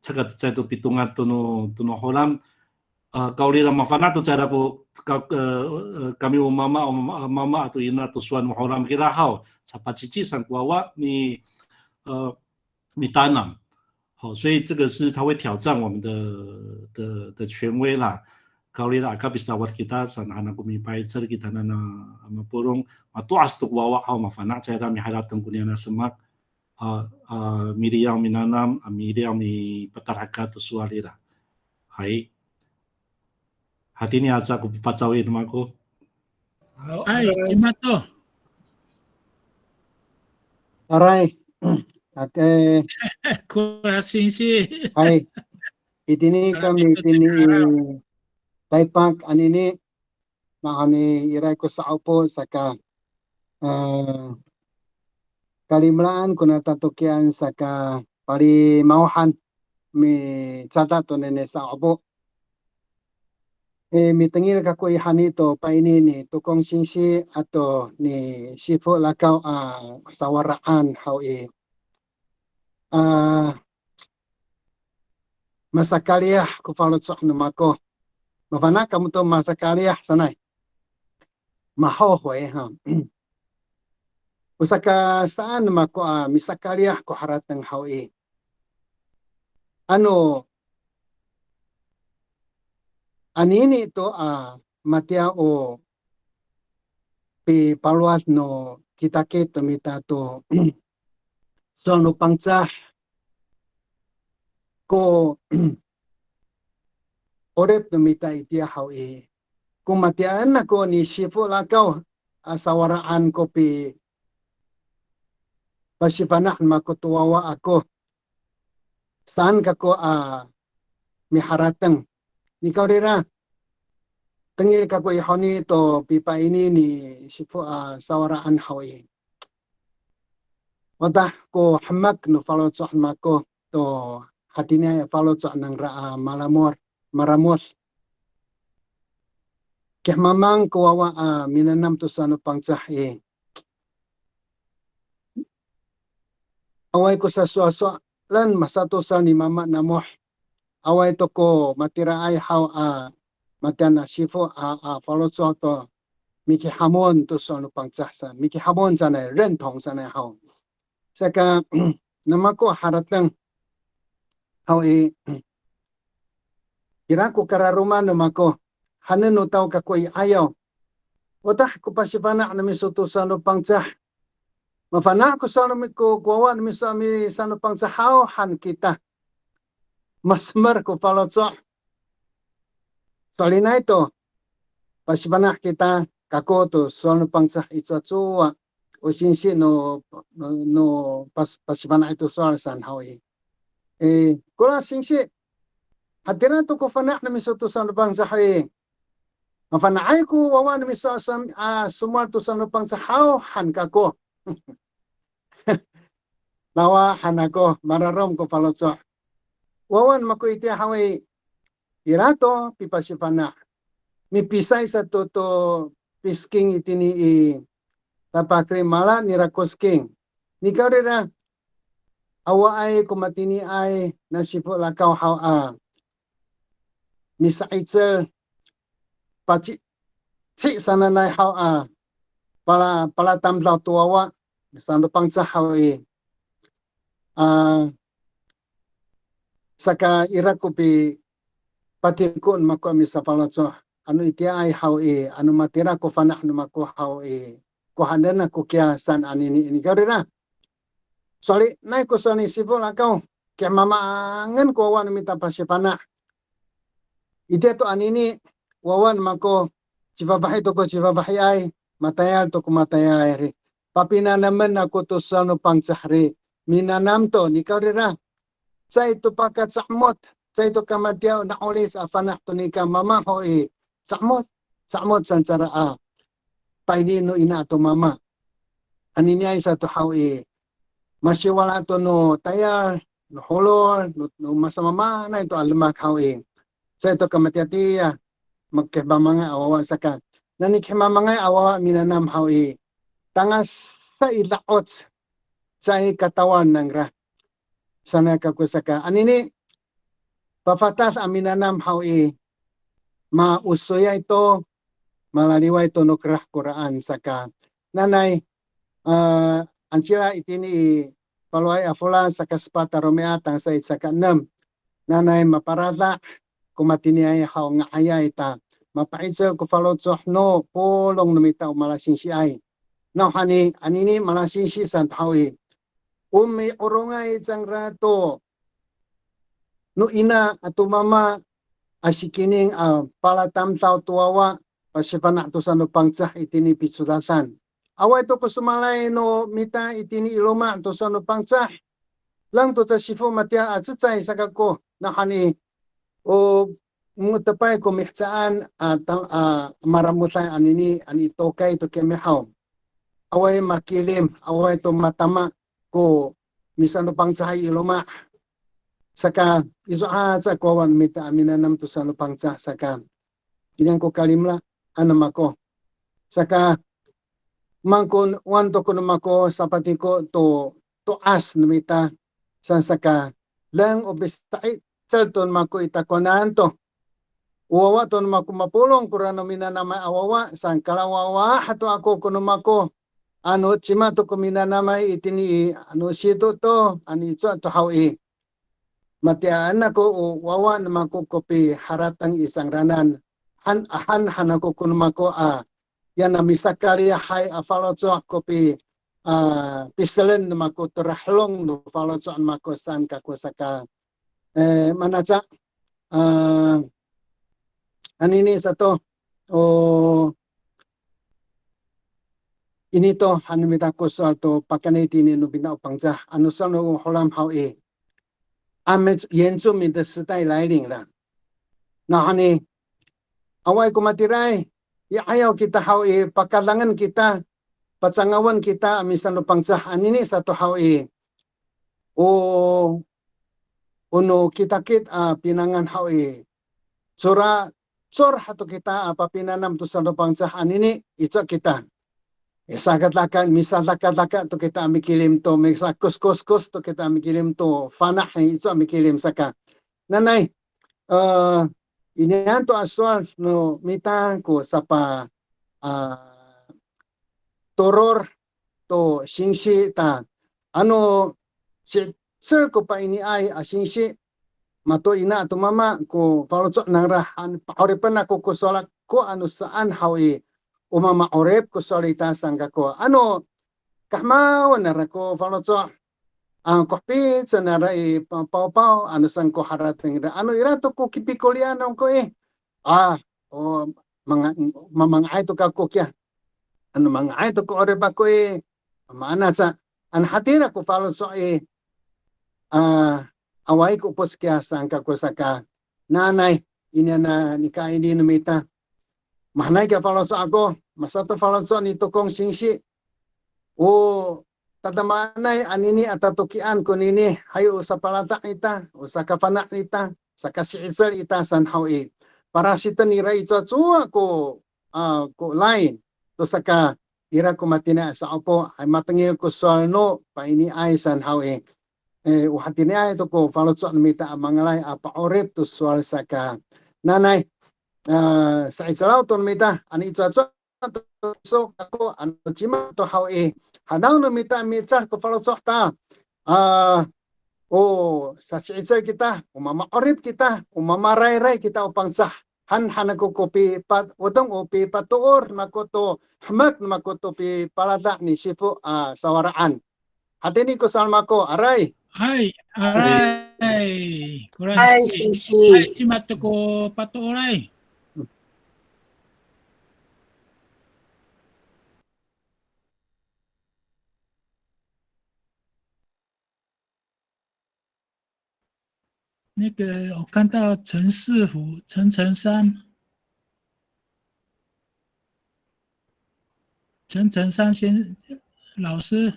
ちゃかちゃいとピトガとのとのほらん、kau lira mafana tu cara ku kami umama mama atau ina tu suan holam kira hau capa cici sang kuawa mi ini eh, kita agak bisa buat kita sana anak kami pacer kita nana ama burung matu astuk bawa hau mafana saya kami hadat tengkunya semua a, miriam minanam, a miriam mi petaraka tusualira. Hai. Hati ini aja aku pacawin maku. Hai, cima to. Arai, ake. <laughs> Kurasi sih. Hai. Itini kami itini taipak anini mahani iraiko saupo, saka eh, kalimlaan kuna tatukian saka pali mauhan mi cata to nene sa obo e mi tengil ka koi hani to pa ini ni tukong singsi atau ni sifo lakau a sawaraan hau e a masakaliah ku falot sok namako mafana kamu to masakaliah sanai maho hoi ha <clears throat> Usaka saan ma ko a ah, misakariah ko harat ng hawi. Ano anini ito a ah, matia o pi paluat no kita ke tumita to <clears throat> so <clears throat> no pangca ko orep tumita itia hawi kumatian na ko ni shifu lakaw asawaraan ah, ko pi bashifanah makutuwawa ako saan ka ko a miharateng nikaw rira tengil ka ko ihoni to pipa ini ni sifu a sawaraan hawi Wata ko hamak no falotsoh mako to hatinya falotsoh nang ra malamor maramos kih mamang ko a minanam to sano pangcah e awai ko sa suaso lan masato sa ni mama na mo awai to ko matira ai how a matian a shifo a a follow so to miki hamon to so pang sa miki hamon sa na ren tong sa na how saka <clears throat> nama ko haratang how e kira ko kara ruma nama ko hanen no ka ko i ayaw Watah ko pasifana na pang Mafana nami ko mi nami kuawan mi sa sanu pangsahau han kita. Masmer ku palotsoh. Solina ito. Pasipanah kita kakoto sanu pangsah itsua O sinsi no no pas pasipanah itu soal san hawi. Eh, kula sinsi Hatiran to ku fanah mi sa sanu pangsah hawi. Mafana aiku wawan mi suami semua tu sanu pangsahau han kakoto. <laughs> lawa hanako mararom ko falotso wawan mako ite hawai irato pipasifana mi pisai sa toto pisking itini i tapatri mala ni rakosking ni kaurira awa ai kumatini ai na sipo lakau hau a misa itsel pati si sana nai hau a pala pala tamlau tuawa san do pang hawi a saka pati patikun mako mi sapalotso anu itia ai e, anu matira ko fanah nu mako hawi ko handana ko kia san anini ini karena soli nai ko soni sipol akau ke mama angen ko wan mi tapasi panah itia to anini wawan mako cipabahi toko cipabahi ai matayal toko matayal airi. papinanaman ako to sa no pangsahri. Minanam to, ni karira. Sa ito pakat sahmot, sa ito kamadyaw na ulis afanak to ni kamama ho e. Eh. Sahmot, sahmot santara a. Ah. Painino ina to mama. Aniniyay sa to how e. Eh. Masyawala to no tayar, no holor, no, no masamama na ito alamak how e. Eh. Sa ito kamatyatiya, magkibamanga awawa sakat. Nanikimamanga awawa minanam how e. tangasa ilaot sa katawan ng ra sana kakusaka anini papatas aminanam ma usoya ito malaliwa ito nukrah Quran saka nanay uh, ah, ansira itini paluay afula saka spata romea tangsa saka enam nanay maparasa ay hau nga ayay ta mapaitsa kufalot sohno polong numita umalasin si ay nahani anini si santawi umi orongai changrato nu ina atu mama asikining a ah, palatam tau tuawa pasifana tu sanu pangcah itini pisudasan. awai to kusumalai no mita itini iloma tu sanu pangcah lang tu tasifu matia atsutsai sakako nahani o mutapay ko mihsaan at ah, uh, ah, maramusay anini anitokai to kemehau. away makilim, away tumatama ko misano pang sahay iluma. Saka iso a sa kawan mita aminanam to sa lupang sa sakan. Kinang ko kalimla anam ako. Saka mangkon wanto ko namako sapati ko to to as namita san saka lang obistai salton mako itakonan to. Uwawa to namako mapulong kurano minanamay awawa san kalawawa hato ako kunumako anu cima tu kumina nama itini anu situ to ani tu hau i mati u wawa namaku kopi haratang isang ranan han han ahan hanako mako a yana misakari hai a afalotso kopi a piselen namaku terahlong no falotso anmako san kakusaka e, mana cak uh, anini satu oh ini to hanumita kosal to pakane tini nubina anu anusal no holam hau e ame yenzu mi de sitai lai ling la na hani awai kumatirai ya ayo kita hau e pakalangan kita pacangawan kita amisan no pangza anini satu hau e o uno kita kit a pinangan hau e sura sur hatu kita apa pinanam tu sanu pangza anini itu kita Esa ya, katakan, misal katakan tu kita ambil kirim tu, misal kos-kos-kos tu kita ambil kirim tu, fanah itu ambil kirim saka. Nanai, uh, eh, ini tu asal no mita ko sapa uh, eh, toror to singsi ta. Ano, si sir ko pa ini ay asingsi, ah, mato ina to mama ko palocok nang rahan, pa ako ko solak ko ano saan hawi umama solita sangka sangako ano kahma wanara ko falotso ang kopi sanara i pau pau ano sang ko harating ano ira to ko kipikolian ko eh ah o mga mamangay to ka ko kya ano mangay to ko oreb ako eh mana sa an hatira ko falotso eh ah awai ko pos kya sangka ko saka nanay ina na nikain din mita mahnai ka falon so ako masato falon so ni tokong singsi o oh, tatamanay ya? anini at ko nini hayo sa palata kita o sa kapanak kita sa kasiisar kita san hawi para si ni rai sa tsua ko uh, ko lain to sa ka ira ko matina sa opo ay matangil ko salno pa ini ay san hawi eh uhatini ay to ko falot so mita apa orit to swal sa ka nanay isalaw eh, ton mita ani chacho so ako an chima to how e hanang eh? no mita mi char ko falo sohta ah eh, oh sasiisa kita umama orib kita umama rai rai kita upangcah han han ko kopi pat wotong opi patuor makoto hamak makoto pi palada ni sipo a ah, sawaraan hatini ko salmako arai hai arai kurai hai sisi hai cimat ko patuorai 那个，我看到陈世福、陈晨山、陈晨山先老师，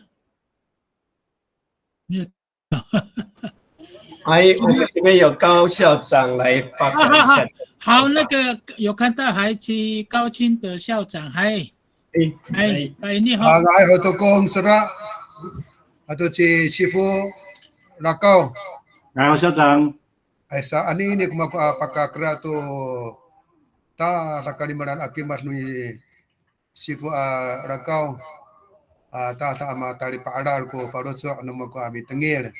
你，哎，我们这边有高校长来发图片，好，那个有看到还是高清的校长？嗨，哎，哎，你好，哎，好多公司啦，好多姐师傅，老高，哎，高校长。Aisa ani ni kuma ku apakah ah, kera tu ta raka lah lima dan akimas nui sifu a ah, rakau a ah, ta ta ama tali pa adar ku paro anu ma ku ami tengir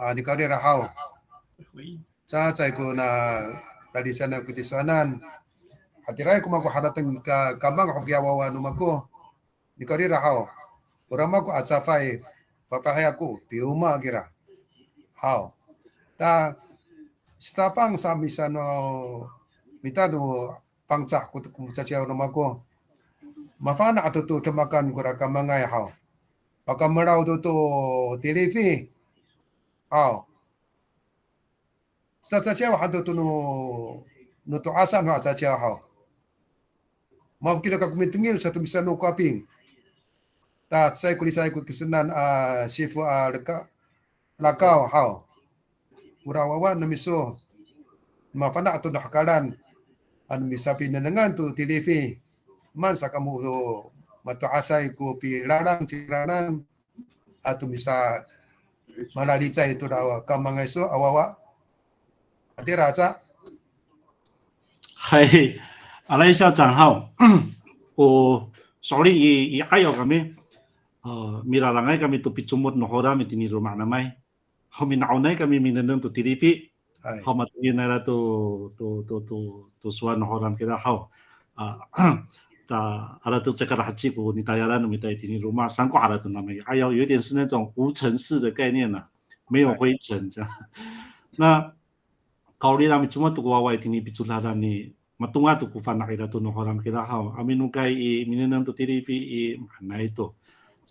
a ni kari rahau ta tsai ku na tadi sana ku di sanan hatirai kuma ku hadateng ka kamang hoki awawa anu ma ku ni kari rahau Orang aku asafai, papa hayaku, piuma kira. How? ta sta pang samisano mitadu pangca kutuk kumca cha no mako mafana atutu temakan gura kamangai hau pakamara ututu telefi au sata cha hau ututu no no to asa no ata cha hau mau kira ka kumit satu bisa no kaping ta sai kulisa ikut kesenan a sifu a leka lakau hau urawawa namiso mapanda atu nakakalan an misapi nenengan tu tilifi man sakamu tu, matu asai ku pi larang ciranan atu misa malalica itu rawa kamangai so awawa ati raja hai alai sha chang hao <clears throat> o sorry i i ayo kami ah, mira langai kami tu picumut nohora mitini rumah namai 后面那会儿，我们那能儿，TDP，那会儿，那会儿，都都都都都儿，那会儿，那他儿，那他儿，那会这啊，会儿，那都儿，那会儿，那你大那会儿，那会儿，那会儿，那会儿，那会儿，那会儿，那会儿，那会儿，那会儿，那会儿，那会儿，那会儿，那考虑那会这么多儿，那会儿，那会儿，那会儿，那会儿，那会儿，那会儿，那会儿，那会他们给他那会儿，那会儿，那会儿，那会 d 那会儿，那会儿，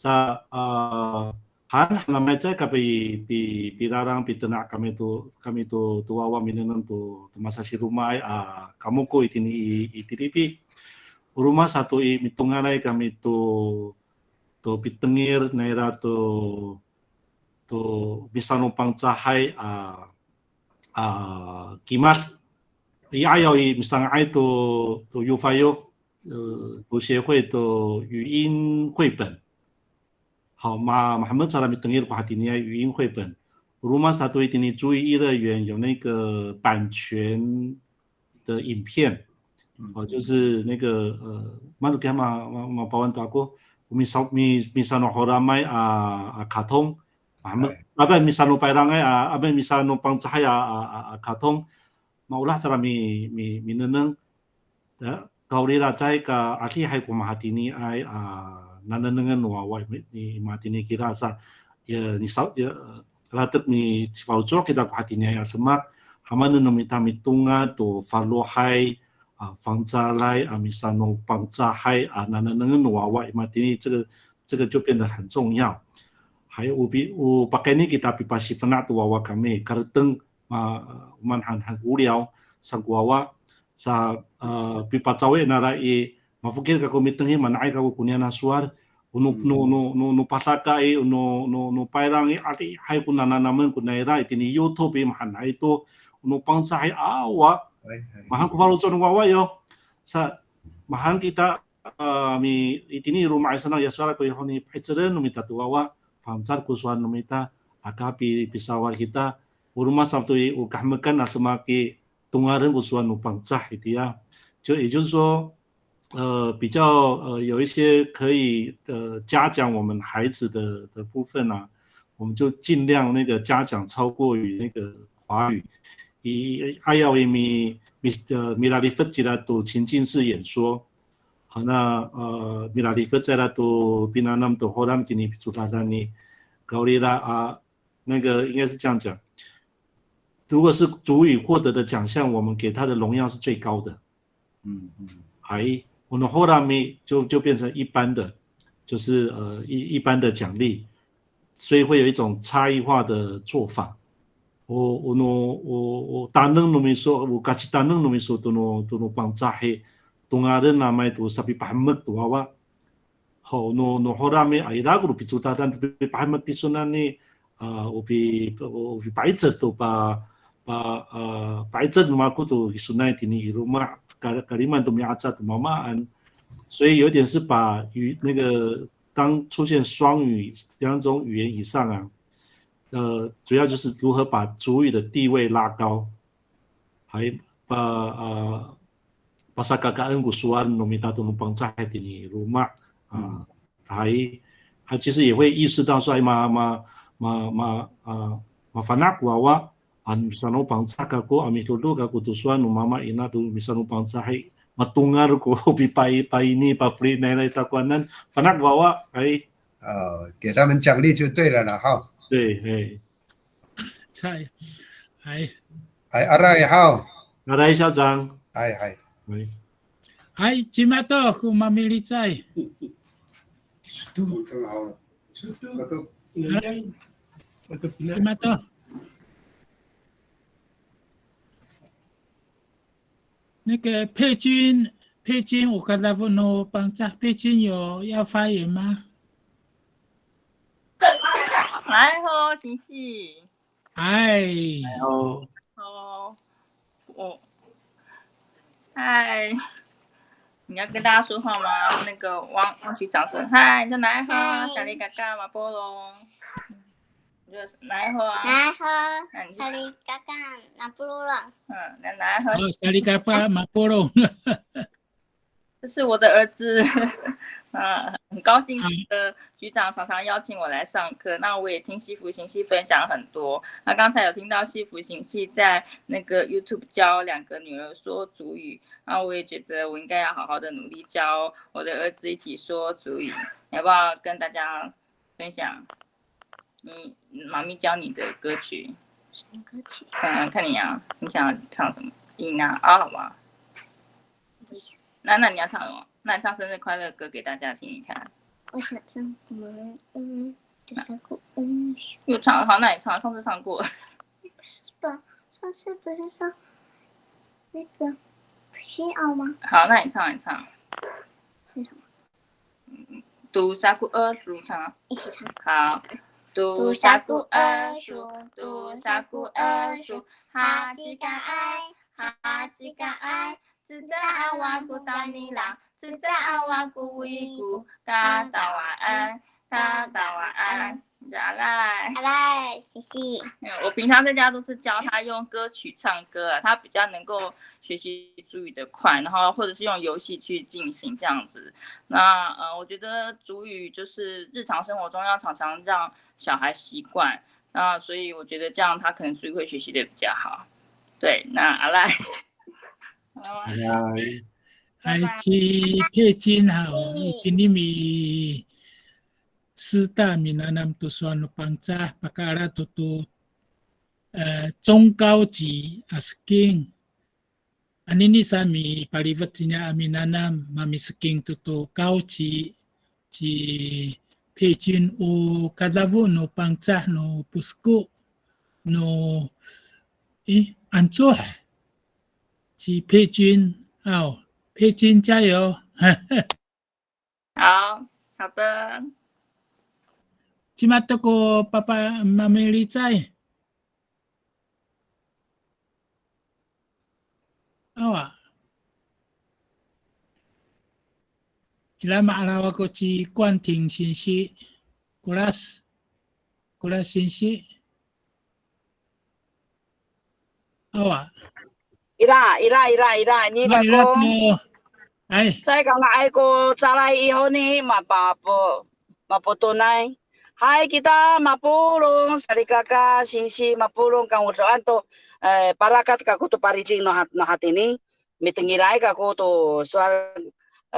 那啊，儿，han lamaca kapi pi pi darang pirarang tenak kami tu kami tu tu awa minenan tu masasi rumah a ah, kamu ko itini itiripi rumah satu i mitungarai kami tu tu pi pitengir naira tu tu bisa numpang cahai a ah, a ah, kimas i ayo i misalnya ai tu tu yufayo eh, tu tu pen 好嘛，还没找到咪等下的话题呢。语音绘本，我马上多一点，呢。注意，一乐园有那个版权的影片，哦，就是那个呃，曼都讲嘛，曼曼包完打过，咪少咪咪少弄好啦，买啊啊卡通，啊阿贝咪少诺白啷个啊，阿贝咪诺弄捧海啊啊啊卡通，嘛乌拉萨拉米米米嫩嫩，呃，高丽拉菜个阿西海古哈蒂尼爱啊。nananengan wa wa ni kira sa ya ni saut ya ratet ni faucho kita ko hatinya ya semak hamanu no mitami tunga to falo hai a fangza lai a misano fangza hai a nananangan wa wa matini 这个这个就变得很重要。还有 ubi u pakai ni kita pipa fena tu wawa kami kerteng ma man han han uliao sang wa sa pipa cawe narai mafukir ka komitangi manai ka kuniana suar unu no hmm. no no no pasaka e no no no pairangi ati hai kuna men kuna era itini youtube e mahana ito unu pangsa hai awa mahan kufaru tsonu wawa yo sa mahan kita ah, mi itini rumah sana ya suara ko yoni pitseren no mita tuwawa pamsar kusuan no mita akapi pisawar kita uruma sabtu e ukahmekan sumaki ki ku kusuan no pangsa itia ya jo ejun so 呃，比较呃有一些可以呃嘉奖我们孩子的的部分呢，我们就尽量那个嘉奖超过于那个华语，以阿耀咪咪呃米拉利夫吉拉多情境式演说，好那呃米拉利夫在拉多比纳南多豪兰吉尼朱达丹尼高利拉啊那个应该是这样讲，如果是主语获得的奖项，我们给他的荣耀是最高的，嗯嗯还。我的 hora mi 就就变成一般的，就是呃一一般的奖励，所以会有一种差异化的做法。我我我我大能农民说，我各级大能农民说，都诺都诺帮在黑，东阿人阿麦都啥比排麦的娃娃，好诺诺 hora mi，哎呀，比做大单，比比排麦比做那呢啊，我比我比白阵都把把啊白阵，我古都是那一点伊路嘛。噶噶里曼都咪阿在，冇骂安，所以有点是把语那个当出现双语两种语言以上啊，呃，主要就是如何把主语的地位拉高，还把啊，把嘎噶噶，五十万农民他都能帮在的你，鲁骂啊，还还其实也会意识到说，哎妈妈妈妈啊，我烦恼过我。an misano pansaka ko amitudu ka kutusuan umama ina tu misano pansahi matungar ko <laughs> pai ini, papri nai nai takuanan fanak bawa ai 呃，给他们奖励就对了了哈。对，哎，菜，哎，哎，阿来好，阿来校长，哎哎，喂，哎，今麦到库马米里在，速度更好了，速度，我都，我都，今麦到。那个佩君，佩君，我刚才不弄，帮长，佩君有要发言吗？来好，谢谢。嗨。好。哦。我。嗨。你要跟大家说话吗？那个王王局长说，嗨，你在来哈？小李哥哥马波龙。来喝啊，你好，查理嘎嘎马布罗。嗯，你好。喝。查理嘎哥，马布罗。<laughs> 这是我的儿子，<laughs> 啊，很高兴的局长常常邀请我来上课，那我也听西服行系分享很多。那刚才有听到西服行系在那个 YouTube 教两个女儿说主语，那我也觉得我应该要好好的努力教我的儿子一起说主语，要不要跟大家分享？你妈咪教你的歌曲？什么歌曲？嗯，看你啊，你想唱什么？一、二，好吧？那那你要唱什么？那你唱生日快乐歌给大家听一下。我想唱感恩。读三古二。又唱？好，那你唱，上次唱过。不是吧？上次不是唱那个皮奥吗？好，那你唱一唱。唱什么？嗯读三古二，十五唱。一起唱。好。读沙古尔书，读沙古尔书，哈吉噶爱，哈吉噶爱，自在阿瓦古达尼拉，自在阿瓦古威古噶达瓦安，噶达瓦安。阿赖，阿赖，谢谢。我平常在家都是教他用歌曲唱歌啊，他比较能够学习主语的快，然后或者是用游戏去进行这样子。那呃，我觉得主语就是日常生活中要常常让小孩习惯，那所以我觉得这样他可能词会学习的比较好。对，那阿赖，阿赖，来去佩金好，丁厘米。serta minanam tusuan pangcah pakara tutu eh, congkau ji asking anini sami parivat sinya aminanam mami sking tutu kau ji ji pejin u kazavu no pangcah no pusku no eh ancuh ji pejin au pejin jayo 好，好的。まったこう、パパ、マメリツァイ。awa. Ila maarawa ko si Kuan Ting Sinsi Kulas. Kulas Sinsi. Awa. Ira, ira, ira, ira. Ni ka ko. Ay. Sa ka nga ay ko salay iho ni mapapo. Maputunay. Hai kita mapulung sari kakak sisi mapulung kang udoan to eh, parakat kaku tu pariting no hat no hat ini kaku tu soal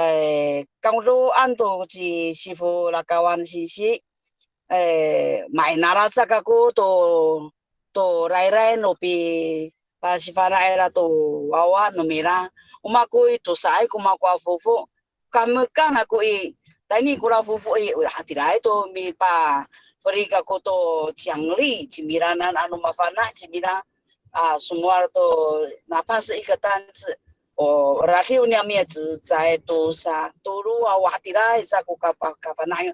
eh, kang udoan to si sifu lakawan sisi eh, main narasa kaku to to rai rai no pi pasifana ah, era to wawa no umaku itu sai kumaku afufu kamu aku i Tani kura fufu i ura hatirai to mi pa perika koto ciangli cimiranan anu mafana cimira a semua to napas ikatan o rakiu ni amia zai to sa turu a hatirai sa ku kapa kapa nayo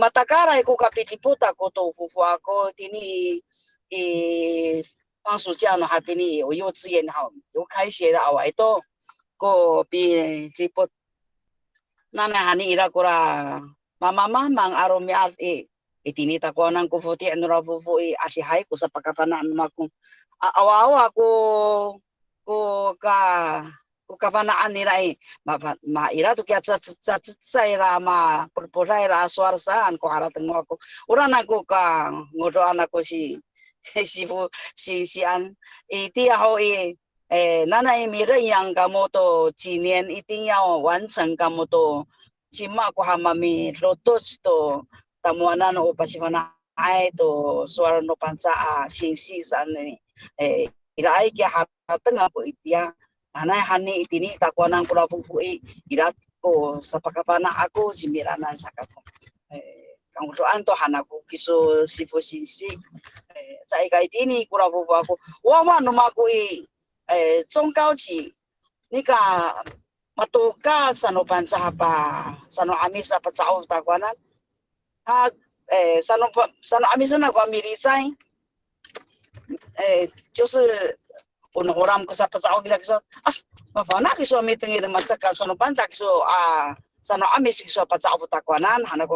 matakara ku kapitiputa koto fufu itu, tini bi 放暑假呢，还给你有幼稚园好，有开学的啊，我都个比比不。nana hani ira kura mama mamang aromi arti itinita ko nang kufuti ano raw po i asihay ko sa pagkafanaan mo kung awawa ko ko ka ko kafanaan nila ma, ma ira tu kaya tsa tsa tsa ira ma purpura ira an ko harat mo ako ura na ko ka ngodo ako si <laughs> si si si an iti aho i 哎，那那米人养噶么多，几年一定要完成噶么多。起码过哈妈咪罗多斯多，他们那那巴西方那爱多，所以那班萨啊，星期三呢，哎，伊拉伊家哈等啊不一样。Anay eh, ah, eh, ya. hani itini takwa ng kula pupui ilat to, sa pagkapana ako si Mirana sa Eh, kang to hanaku kisu sifu Fosisi. Eh, sa ikaitini kula pupu aku, Wawa numaku i 哎，中高级，你个嘛多加三六班是哈吧？三六阿米是不招打关那？他哎，三六班、三六阿米是哪个米的寨？哎，就是我那我那哥是不招的那个说，我问那个说没听见的嘛，这个三六班才说啊，三六阿米是不招打关那？他那个，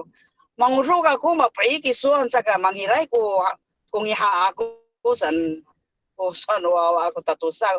忙工作我不一期，说这个忙起来我空一下，我我问。o sono wa wa ko tatu sa